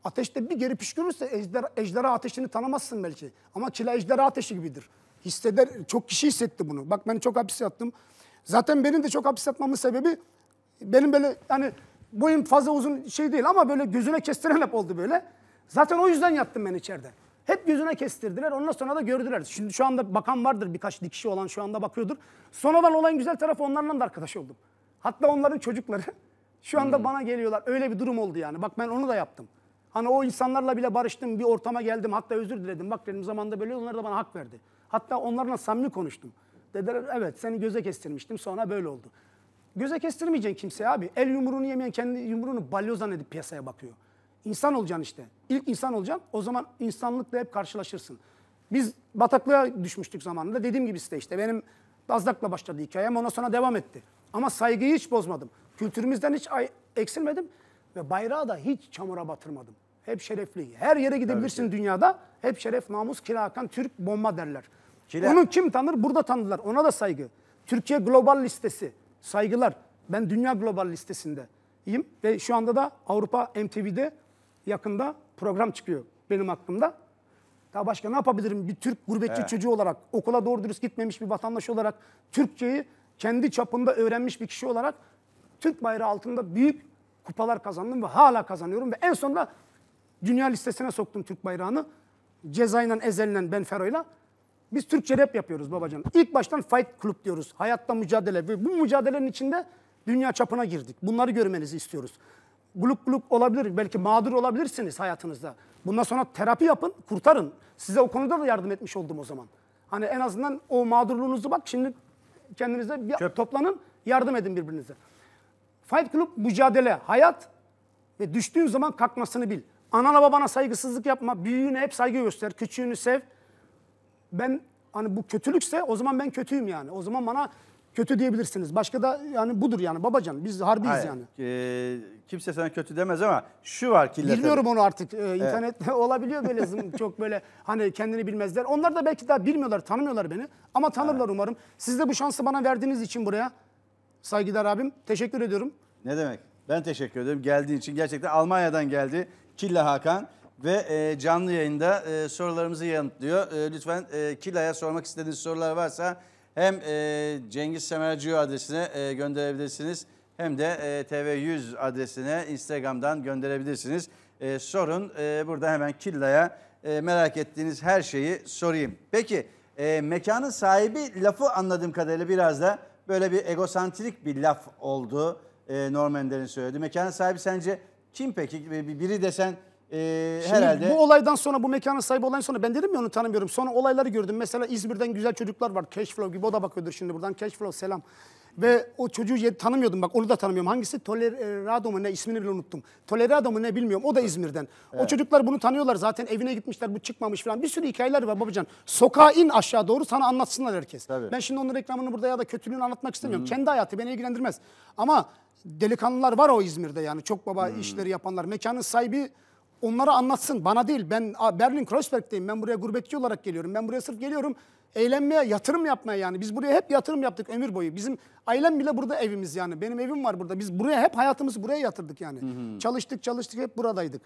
Ateşte bir geri püskürürse ejder, ejderha ateşini tanımazsın belki. Ama çile ejderha ateşi gibidir. Hisseder, çok kişi hissetti bunu. Bak ben çok hapis yattım. Zaten benim de çok hapis yatmamın sebebi benim böyle hani boyum fazla uzun şey değil ama böyle gözüne kestiren hep oldu böyle. Zaten o yüzden yattım ben içeride. Hep gözüne kestirdiler. Ondan sonra da gördüler. Şimdi şu anda bakan vardır birkaç dikişi olan şu anda bakıyordur. Sonradan olayın güzel tarafı onlarla da arkadaş oldum. Hatta onların çocukları şu anda hmm. bana geliyorlar. Öyle bir durum oldu yani. Bak ben onu da yaptım. Hani o insanlarla bile barıştım, bir ortama geldim. Hatta özür diledim. Bak benim zamanda böyle onlar da bana hak verdi. Hatta onlarla samimi konuştum. Dediler evet seni göze kestirmiştim sonra böyle oldu. Göze kestirmeyeceksin kimse abi. El yumruğunu yemeyen kendi yumruğunu balyoz zannedip piyasaya bakıyor. İnsan olacaksın işte. İlk insan olacaksın. O zaman insanlıkla hep karşılaşırsın. Biz bataklığa düşmüştük zamanında. Dediğim gibi size işte benim Dazdak'la başladı hikayem. Ondan sonra devam etti. Ama saygıyı hiç bozmadım. Kültürümüzden hiç eksilmedim. Ve bayrağı da hiç çamura batırmadım. Hep şerefli. Her yere gidebilirsin dünyada. Hep şeref, namus, kirakan, Türk, bomba derler. Kira. Onu kim tanır? Burada tanıdılar. Ona da saygı. Türkiye Global Listesi. Saygılar. Ben Dünya Global Listesi'ndeyim. Ve şu anda da Avrupa MTV'de Yakında program çıkıyor benim hakkımda. Daha başka ne yapabilirim? Bir Türk gurbetçi evet. çocuğu olarak, okula doğru dürüst gitmemiş bir vatandaş olarak, Türkçeyi kendi çapında öğrenmiş bir kişi olarak Türk bayrağı altında büyük kupalar kazandım ve hala kazanıyorum. Ve en sonunda dünya listesine soktum Türk bayrağını. Cezayla ezelinden Benferoyla Biz Türkçe rap yapıyoruz babacan. İlk baştan Fight Club diyoruz. Hayatta mücadele. Ve bu mücadelenin içinde dünya çapına girdik. Bunları görmenizi istiyoruz gluk gluk olabilir. Belki mağdur olabilirsiniz hayatınızda. Bundan sonra terapi yapın, kurtarın. Size o konuda da yardım etmiş oldum o zaman. Hani en azından o mağdurluğunuzu bak şimdi kendinize bir Çöp. toplanın, yardım edin birbirinize. Fight Club mücadele, hayat ve düştüğün zaman kalkmasını bil. Anana babana saygısızlık yapma, büyüğüne hep saygı göster, küçüğünü sev. Ben hani bu kötülükse o zaman ben kötüyüm yani. O zaman bana kötü diyebilirsiniz. Başka da yani budur yani babacan biz harbiyiz Hayır. yani. Ee, kimse sana kötü demez ama şu var ki Bilmiyorum onu artık. Ee, evet. olabiliyor böyle çok böyle hani kendini bilmezler. Onlar da belki daha bilmiyorlar, tanımıyorlar beni ama tanırlar evet. umarım. Siz de bu şansı bana verdiğiniz için buraya saygılar abim teşekkür ediyorum. Ne demek? Ben teşekkür ederim geldiğin için. Gerçekten Almanya'dan geldi Killa Hakan ve e, canlı yayında e, sorularımızı yanıtlıyor. E, lütfen e, Killa'ya sormak istediğiniz sorular varsa hem e, Cengiz Semercio adresine e, gönderebilirsiniz hem de e, TV100 adresine Instagram'dan gönderebilirsiniz. E, sorun e, burada hemen Killa'ya e, merak ettiğiniz her şeyi sorayım. Peki e, mekanın sahibi lafı anladığım kadarıyla biraz da böyle bir egosantrik bir laf oldu. E, Norm Ender'in söyledi. Mekanın sahibi sence kim peki? Biri desen e, Şimdi herhalde... Bu olaydan sonra bu mekanın sahibi olaydan sonra ben dedim ya onu tanımıyorum. Sonra olayları gördüm. Mesela İzmir'den güzel çocuklar var. Cashflow gibi o da bakıyordur şimdi buradan. Cashflow selam. Ve o çocuğu tanımıyordum bak onu da tanımıyorum. Hangisi? Tolerado mu ne ismini bile unuttum. Tolerado mu ne bilmiyorum. O da İzmir'den. Evet. O çocuklar bunu tanıyorlar zaten evine gitmişler bu çıkmamış falan. Bir sürü hikayeler var babacan. Sokağa in aşağı doğru sana anlatsınlar herkes. Tabii. Ben şimdi onun reklamını burada ya da kötülüğünü anlatmak istemiyorum. Hı hmm. -hı. Kendi hayatı beni ilgilendirmez. Ama delikanlılar var o İzmir'de yani. Çok baba Hı hmm. -hı. işleri yapanlar. Mekanın sahibi onlara anlatsın. Bana değil ben Berlin Kreuzberg'deyim. Ben buraya gurbetçi olarak geliyorum. Ben buraya sırf geliyorum eğlenmeye, yatırım yapmaya yani. Biz buraya hep yatırım yaptık ömür boyu. Bizim ailem bile burada evimiz yani. Benim evim var burada. Biz buraya hep hayatımızı buraya yatırdık yani. Hı hı. Çalıştık çalıştık hep buradaydık.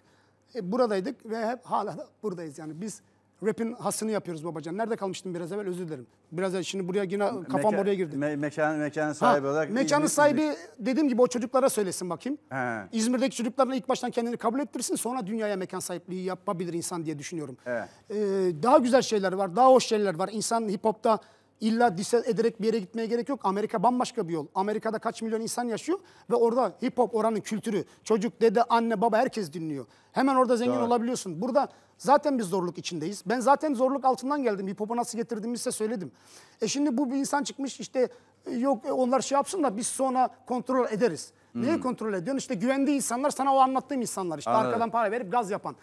E, buradaydık ve hep hala da buradayız yani. Biz rap'in hasını yapıyoruz babacan. Nerede kalmıştım biraz evvel özür dilerim. Biraz evvel şimdi buraya yine kafam Meka, oraya girdi. Me, mekan, mekanın sahibi ha, olarak. Mekanın sahibi dediğim gibi o çocuklara söylesin bakayım. He. İzmir'deki çocuklarına ilk baştan kendini kabul ettirsin sonra dünyaya mekan sahipliği yapabilir insan diye düşünüyorum. Ee, daha güzel şeyler var daha hoş şeyler var. İnsan hip hop'ta İlla dise ederek bir yere gitmeye gerek yok. Amerika bambaşka bir yol. Amerika'da kaç milyon insan yaşıyor ve orada hip hop oranın kültürü, çocuk, dede, anne, baba herkes dinliyor. Hemen orada zengin Doğru. olabiliyorsun. Burada zaten biz zorluk içindeyiz. Ben zaten zorluk altından geldim. Hip hop'u nasıl getirdiğimi size söyledim. E şimdi bu bir insan çıkmış işte e, yok e, onlar şey yapsın da biz sonra kontrol ederiz. Hmm. Neyi kontrol ediyorsun? İşte güvendiği insanlar sana o anlattığım insanlar işte Anladım. arkadan para verip gaz yapan.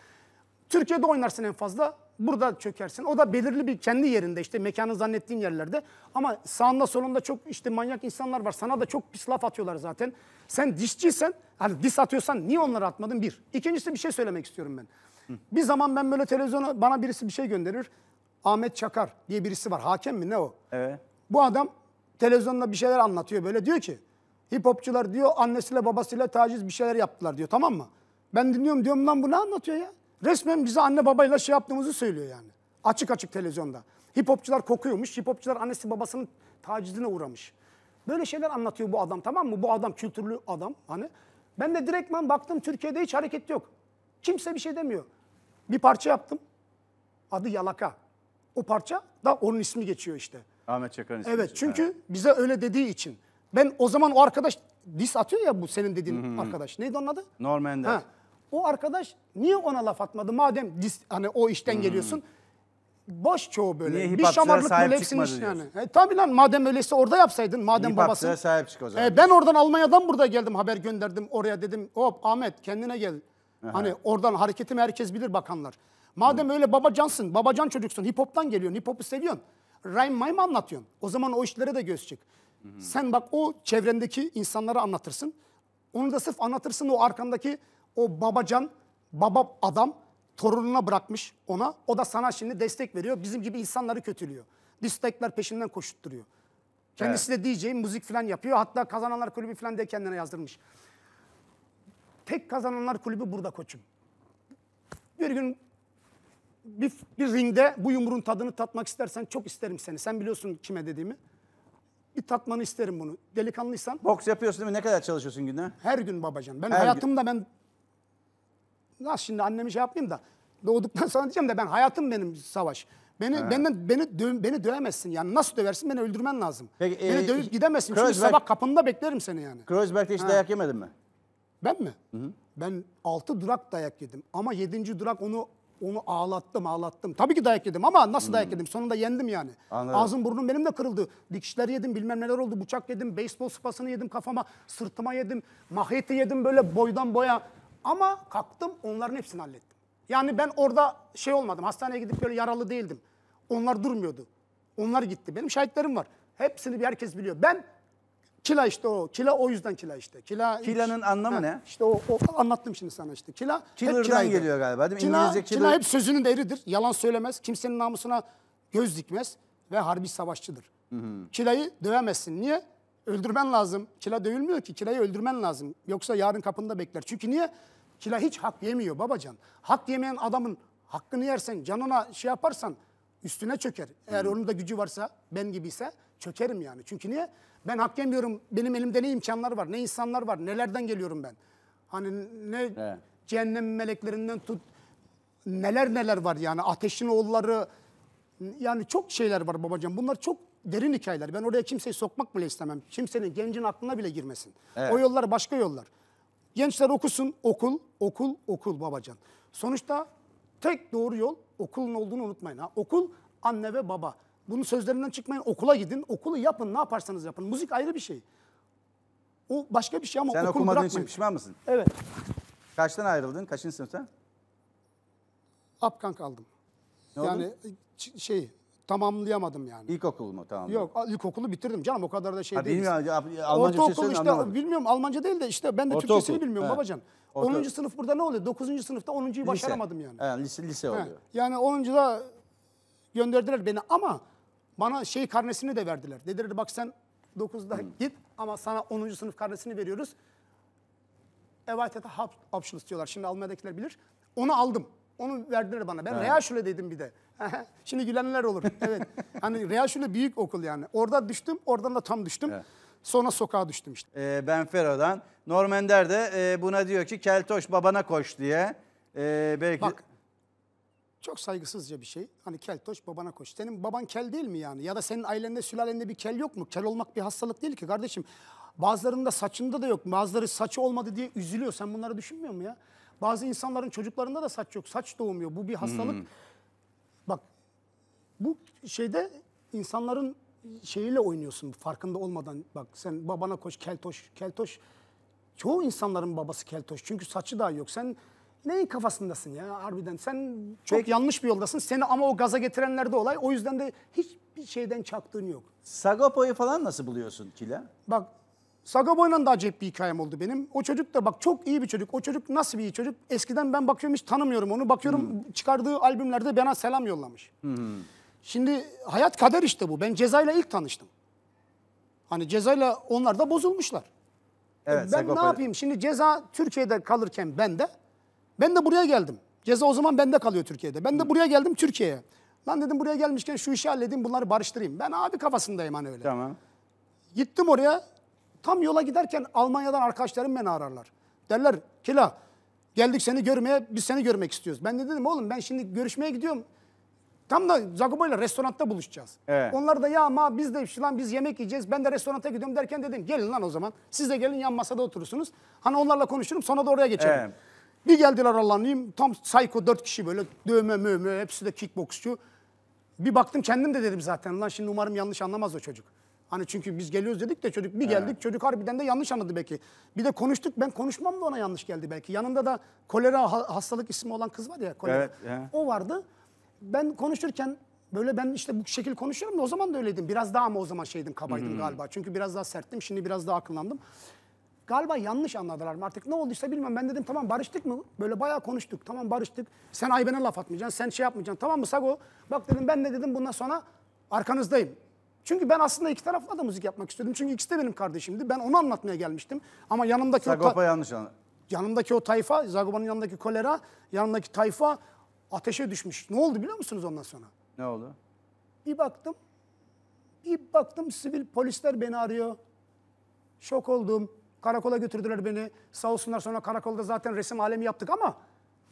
Türkiye'de oynarsın en fazla burada çökersin. O da belirli bir kendi yerinde işte mekanı zannettiğin yerlerde. Ama sağında solunda çok işte manyak insanlar var. Sana da çok pis laf atıyorlar zaten. Sen dişçiysen hani dis atıyorsan niye onları atmadın bir. İkincisi bir şey söylemek istiyorum ben. Hı. Bir zaman ben böyle televizyona bana birisi bir şey gönderir. Ahmet Çakar diye birisi var. Hakem mi ne o? Evet. Bu adam televizyonda bir şeyler anlatıyor böyle diyor ki hip hopçular diyor annesiyle babasıyla taciz bir şeyler yaptılar diyor tamam mı? Ben dinliyorum diyorum lan bu ne anlatıyor ya? Resmen bize anne babayla şey yaptığımızı söylüyor yani. Açık açık televizyonda. Hip hopçular kokuyormuş, hip hopçular annesi babasının tacizine uğramış. Böyle şeyler anlatıyor bu adam tamam mı? Bu adam kültürlü adam hani. Ben de direktman baktım Türkiye'de hiç hareket yok. Kimse bir şey demiyor. Bir parça yaptım. Adı Yalaka. O parça da onun ismi geçiyor işte. Ahmet Çakan ismi. Evet çünkü evet. bize öyle dediği için. Ben o zaman o arkadaş dis atıyor ya bu senin dediğin Hı-hı. arkadaş. Neydi onun adı? Norm Ender. Ha. O arkadaş niye ona laf atmadı? Madem hani o işten hmm. geliyorsun. Boş çoğu böyle. Niye bir şamarlık böyle hepsinin yani. E, tabii lan madem öyleyse orada yapsaydın. Madem babası. sahip çık o zaman. E, ben oradan Almanya'dan burada geldim haber gönderdim oraya dedim. Hop Ahmet kendine gel. Aha. Hani oradan hareketimi herkes bilir bakanlar. Madem Hı. öyle babacansın, babacan çocuksun, hip hop'tan geliyorsun, hip hop'u seviyorsun. Rhyme mime anlatıyorsun. O zaman o işlere de göz çık. hı. Sen bak o çevrendeki insanlara anlatırsın. Onu da sırf anlatırsın o arkandaki o babacan, baba adam torununa bırakmış ona. O da sana şimdi destek veriyor. Bizim gibi insanları kötülüyor. Distekler peşinden koşutturuyor. Kendisi evet. de DJ, müzik falan yapıyor. Hatta Kazananlar Kulübü falan diye kendine yazdırmış. Tek Kazananlar Kulübü burada koçum. Bir gün bir, bir ringde bu yumruğun tadını tatmak istersen çok isterim seni. Sen biliyorsun kime dediğimi. Bir tatmanı isterim bunu. Delikanlıysan. Boks yapıyorsun değil mi? Ne kadar çalışıyorsun günde? Her gün babacan. Ben Her hayatımda gün. ben Nasıl şimdi annemi şey yapmayayım da doğduktan sonra diyeceğim de ben hayatım benim savaş. Beni He. benden beni dö beni dövemezsin. Yani nasıl döversin? Beni öldürmen lazım. Peki, beni e, dövüp gidemezsin. Kreuzberg, Çünkü sabah kapında beklerim seni yani. Kreuzberg'de hiç He. dayak yemedin mi? Ben mi? Hı -hı. Ben 6 durak dayak yedim ama 7. durak onu onu ağlattım ağlattım. Tabii ki dayak yedim ama nasıl dayak yedim? Sonunda yendim yani. Anladım. Ağzım burnum benim de kırıldı. Dikişler yedim bilmem neler oldu. Bıçak yedim, beyzbol sıpasını yedim kafama, sırtıma yedim. Mahiyeti yedim böyle boydan boya. Ama kalktım onların hepsini hallettim. Yani ben orada şey olmadım. Hastaneye gidip böyle yaralı değildim. Onlar durmuyordu. Onlar gitti. Benim şahitlerim var. Hepsini bir herkes biliyor. Ben kila işte o. Kila o yüzden kila işte. Kila Kila'nın anlamı ha, ne? İşte o, o anlattım şimdi sana işte. Kila Killer'dan geliyor galiba değil mi? Kila, İngilizce kila. kila hep sözünün de eridir. Yalan söylemez. Kimsenin namusuna göz dikmez ve harbi savaşçıdır. Kilayı dövemezsin. Niye? Öldürmen lazım. Kila dövülmüyor ki. Kilayı öldürmen lazım. Yoksa yarın kapında bekler. Çünkü niye? Çila hiç hak yemiyor babacan. Hak yemeyen adamın hakkını yersen, canına şey yaparsan üstüne çöker. Eğer onun da gücü varsa, ben gibiyse çökerim yani. Çünkü niye? Ben hak yemiyorum. Benim elimde ne imkanlar var, ne insanlar var, nelerden geliyorum ben. Hani ne He. cehennem meleklerinden tut, neler neler var yani. Ateşin oğulları, yani çok şeyler var babacan. Bunlar çok derin hikayeler. Ben oraya kimseyi sokmak bile istemem. Kimsenin gencin aklına bile girmesin. Evet. O yollar başka yollar. Gençler okusun, okul, okul, okul babacan. Sonuçta tek doğru yol okulun olduğunu unutmayın. Ha. Okul anne ve baba. Bunun sözlerinden çıkmayın. Okula gidin, okulu yapın, ne yaparsanız yapın. Müzik ayrı bir şey. O başka bir şey ama Sen okul okumadığın bırakmayın. için pişman mısın? Evet. Kaçtan ayrıldın? Kaçıncı sınıfta? Apkan kaldım. Ne oldu? E, şey tamamlayamadım yani. İlkokul mu tamam? Yok ilkokulu bitirdim canım o kadar da şey değil. Almanca şey Ortaokul işte anlamadım. bilmiyorum Almanca değil de işte ben de Ortaokul. Türkçesini bilmiyorum He. babacan. Ortaokul. 10. sınıf burada ne oluyor? 9. sınıfta 10.yu başaramadım yani. He, lise, lise oluyor. He. Yani 10. da gönderdiler beni ama bana şey karnesini de verdiler. Dediler bak sen 9'da hmm. git ama sana 10. sınıf karnesini veriyoruz. hap Hapşulus diyorlar. Şimdi Almanya'dakiler bilir. Onu aldım. Onu verdiler bana. Ben Realschule dedim bir de. Şimdi gülenler olur. Evet. Hani Real şöyle büyük okul yani. Orada düştüm, oradan da tam düştüm. Evet. Sonra sokağa düştüm işte. Ee, ben Fero'dan. Normender de e, buna diyor ki keltoş babana koş diye. Ee, belki... Bak çok saygısızca bir şey. Hani kel toş babana koş. Senin baban kel değil mi yani? Ya da senin ailende sülalende bir kel yok mu? Kel olmak bir hastalık değil ki kardeşim. Bazılarında saçında da yok. Bazıları saçı olmadı diye üzülüyor. Sen bunları düşünmüyor mu ya? Bazı insanların çocuklarında da saç yok. Saç doğmuyor. Bu bir hastalık. Hmm. Bu şeyde insanların şeyiyle oynuyorsun farkında olmadan. Bak sen babana koş keltoş. Keltoş çoğu insanların babası keltoş. Çünkü saçı daha yok. Sen neyin kafasındasın ya harbiden? Sen çok Peki. yanlış bir yoldasın. Seni ama o gaza getirenlerde olay. O yüzden de hiçbir şeyden çaktığın yok. Sagopa'yı falan nasıl buluyorsun Kila? Bak Sagaboy'la da acayip bir hikayem oldu benim. O çocuk da bak çok iyi bir çocuk. O çocuk nasıl bir iyi çocuk? Eskiden ben bakıyorum hiç tanımıyorum onu. Bakıyorum hmm. çıkardığı albümlerde bana selam yollamış. Hmm. Şimdi hayat kader işte bu. Ben cezayla ilk tanıştım. Hani cezayla onlar da bozulmuşlar. E, evet, ben ne yapayım? Şimdi ceza Türkiye'de kalırken ben de ben de buraya geldim. Ceza o zaman bende kalıyor Türkiye'de. Ben de buraya geldim Türkiye'ye. Lan dedim buraya gelmişken şu işi halledeyim bunları barıştırayım. Ben abi kafasındayım hani öyle. Tamam. Gittim oraya. Tam yola giderken Almanya'dan arkadaşlarım beni ararlar. Derler Kila geldik seni görmeye biz seni görmek istiyoruz. Ben de dedim oğlum ben şimdi görüşmeye gidiyorum. Tam da Zagubo ile restoranda buluşacağız. Evet. Onlar da ya ama biz de işte lan biz yemek yiyeceğiz. Ben de restoranta gidiyorum derken dedim gelin lan o zaman. Siz de gelin yan masada oturursunuz. Hani onlarla konuşurum sonra da oraya geçelim. Evet. Bir geldiler Allah'ın tam psycho dört kişi böyle dövme mövme hepsi de kickboksçu. Bir baktım kendim de dedim zaten lan şimdi umarım yanlış anlamaz o çocuk. Hani çünkü biz geliyoruz dedik de çocuk bir geldik evet. çocuk harbiden de yanlış anladı belki. Bir de konuştuk ben konuşmam da ona yanlış geldi belki. Yanında da kolera hastalık ismi olan kız var ya kolera. Evet, yeah. O vardı ben konuşurken böyle ben işte bu şekil konuşuyorum da o zaman da öyleydim. Biraz daha mı o zaman şeydim kabaydım hmm. galiba. Çünkü biraz daha serttim şimdi biraz daha akıllandım. Galiba yanlış anladılar mı artık ne olduysa bilmem. Ben dedim tamam barıştık mı? Böyle bayağı konuştuk. Tamam barıştık. Sen Ayben'e laf atmayacaksın. Sen şey yapmayacaksın. Tamam mı Sago? Bak dedim ben de dedim bundan sonra arkanızdayım. Çünkü ben aslında iki tarafla da müzik yapmak istedim. Çünkü ikisi de benim kardeşimdi. Ben onu anlatmaya gelmiştim. Ama yanımdaki Sagopa o yanlış anladı. Yanımdaki o tayfa, Zagoba'nın yanındaki kolera, yanındaki tayfa Ateşe düşmüş. Ne oldu biliyor musunuz ondan sonra? Ne oldu? Bir baktım. Bir baktım sivil polisler beni arıyor. Şok oldum. Karakola götürdüler beni. Sağ olsunlar sonra karakolda zaten resim alemi yaptık ama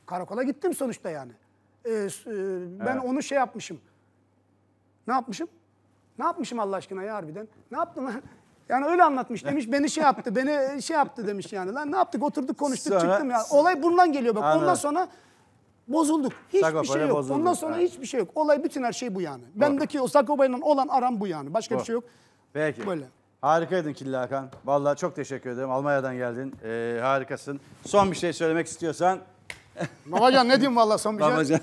karakola gittim sonuçta yani. Ee, e, ben evet. onu şey yapmışım. Ne yapmışım? Ne yapmışım Allah aşkına ya harbiden? Ne yaptım lan? Yani öyle anlatmış demiş beni şey yaptı beni şey yaptı demiş yani lan ne yaptık oturduk konuştuk sonra, çıktım ya olay bundan geliyor bak anladım. ondan sonra Bozulduk. Hiçbir şey yok. bozulduk. Ondan sonra Evet. hiçbir şey yok. Olay bütün her şey bu yani. Bendeki o Sakopa'yla olan aram bu yani. Başka bir şey yok. Peki. Böyle. Harikaydın Killa Hakan. Vallahi çok teşekkür ederim. Almanya'dan geldin. Ee, harikasın. Son bir şey söylemek istiyorsan. Babacan ne diyeyim valla son bir şey. Babacan.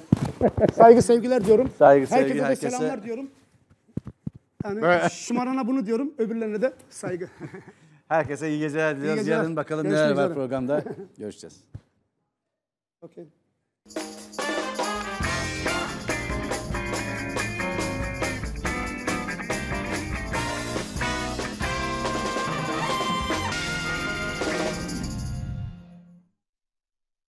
Saygı sevgiler diyorum. Saygı, sevgiler herkese de selamlar diyorum. Yani şımarana bunu diyorum. Öbürlerine de saygı. Herkese iyi geceler diliyoruz. geceler. Yarın bakalım neler Görüşmek var programda. Görüşeceğiz. okay. Música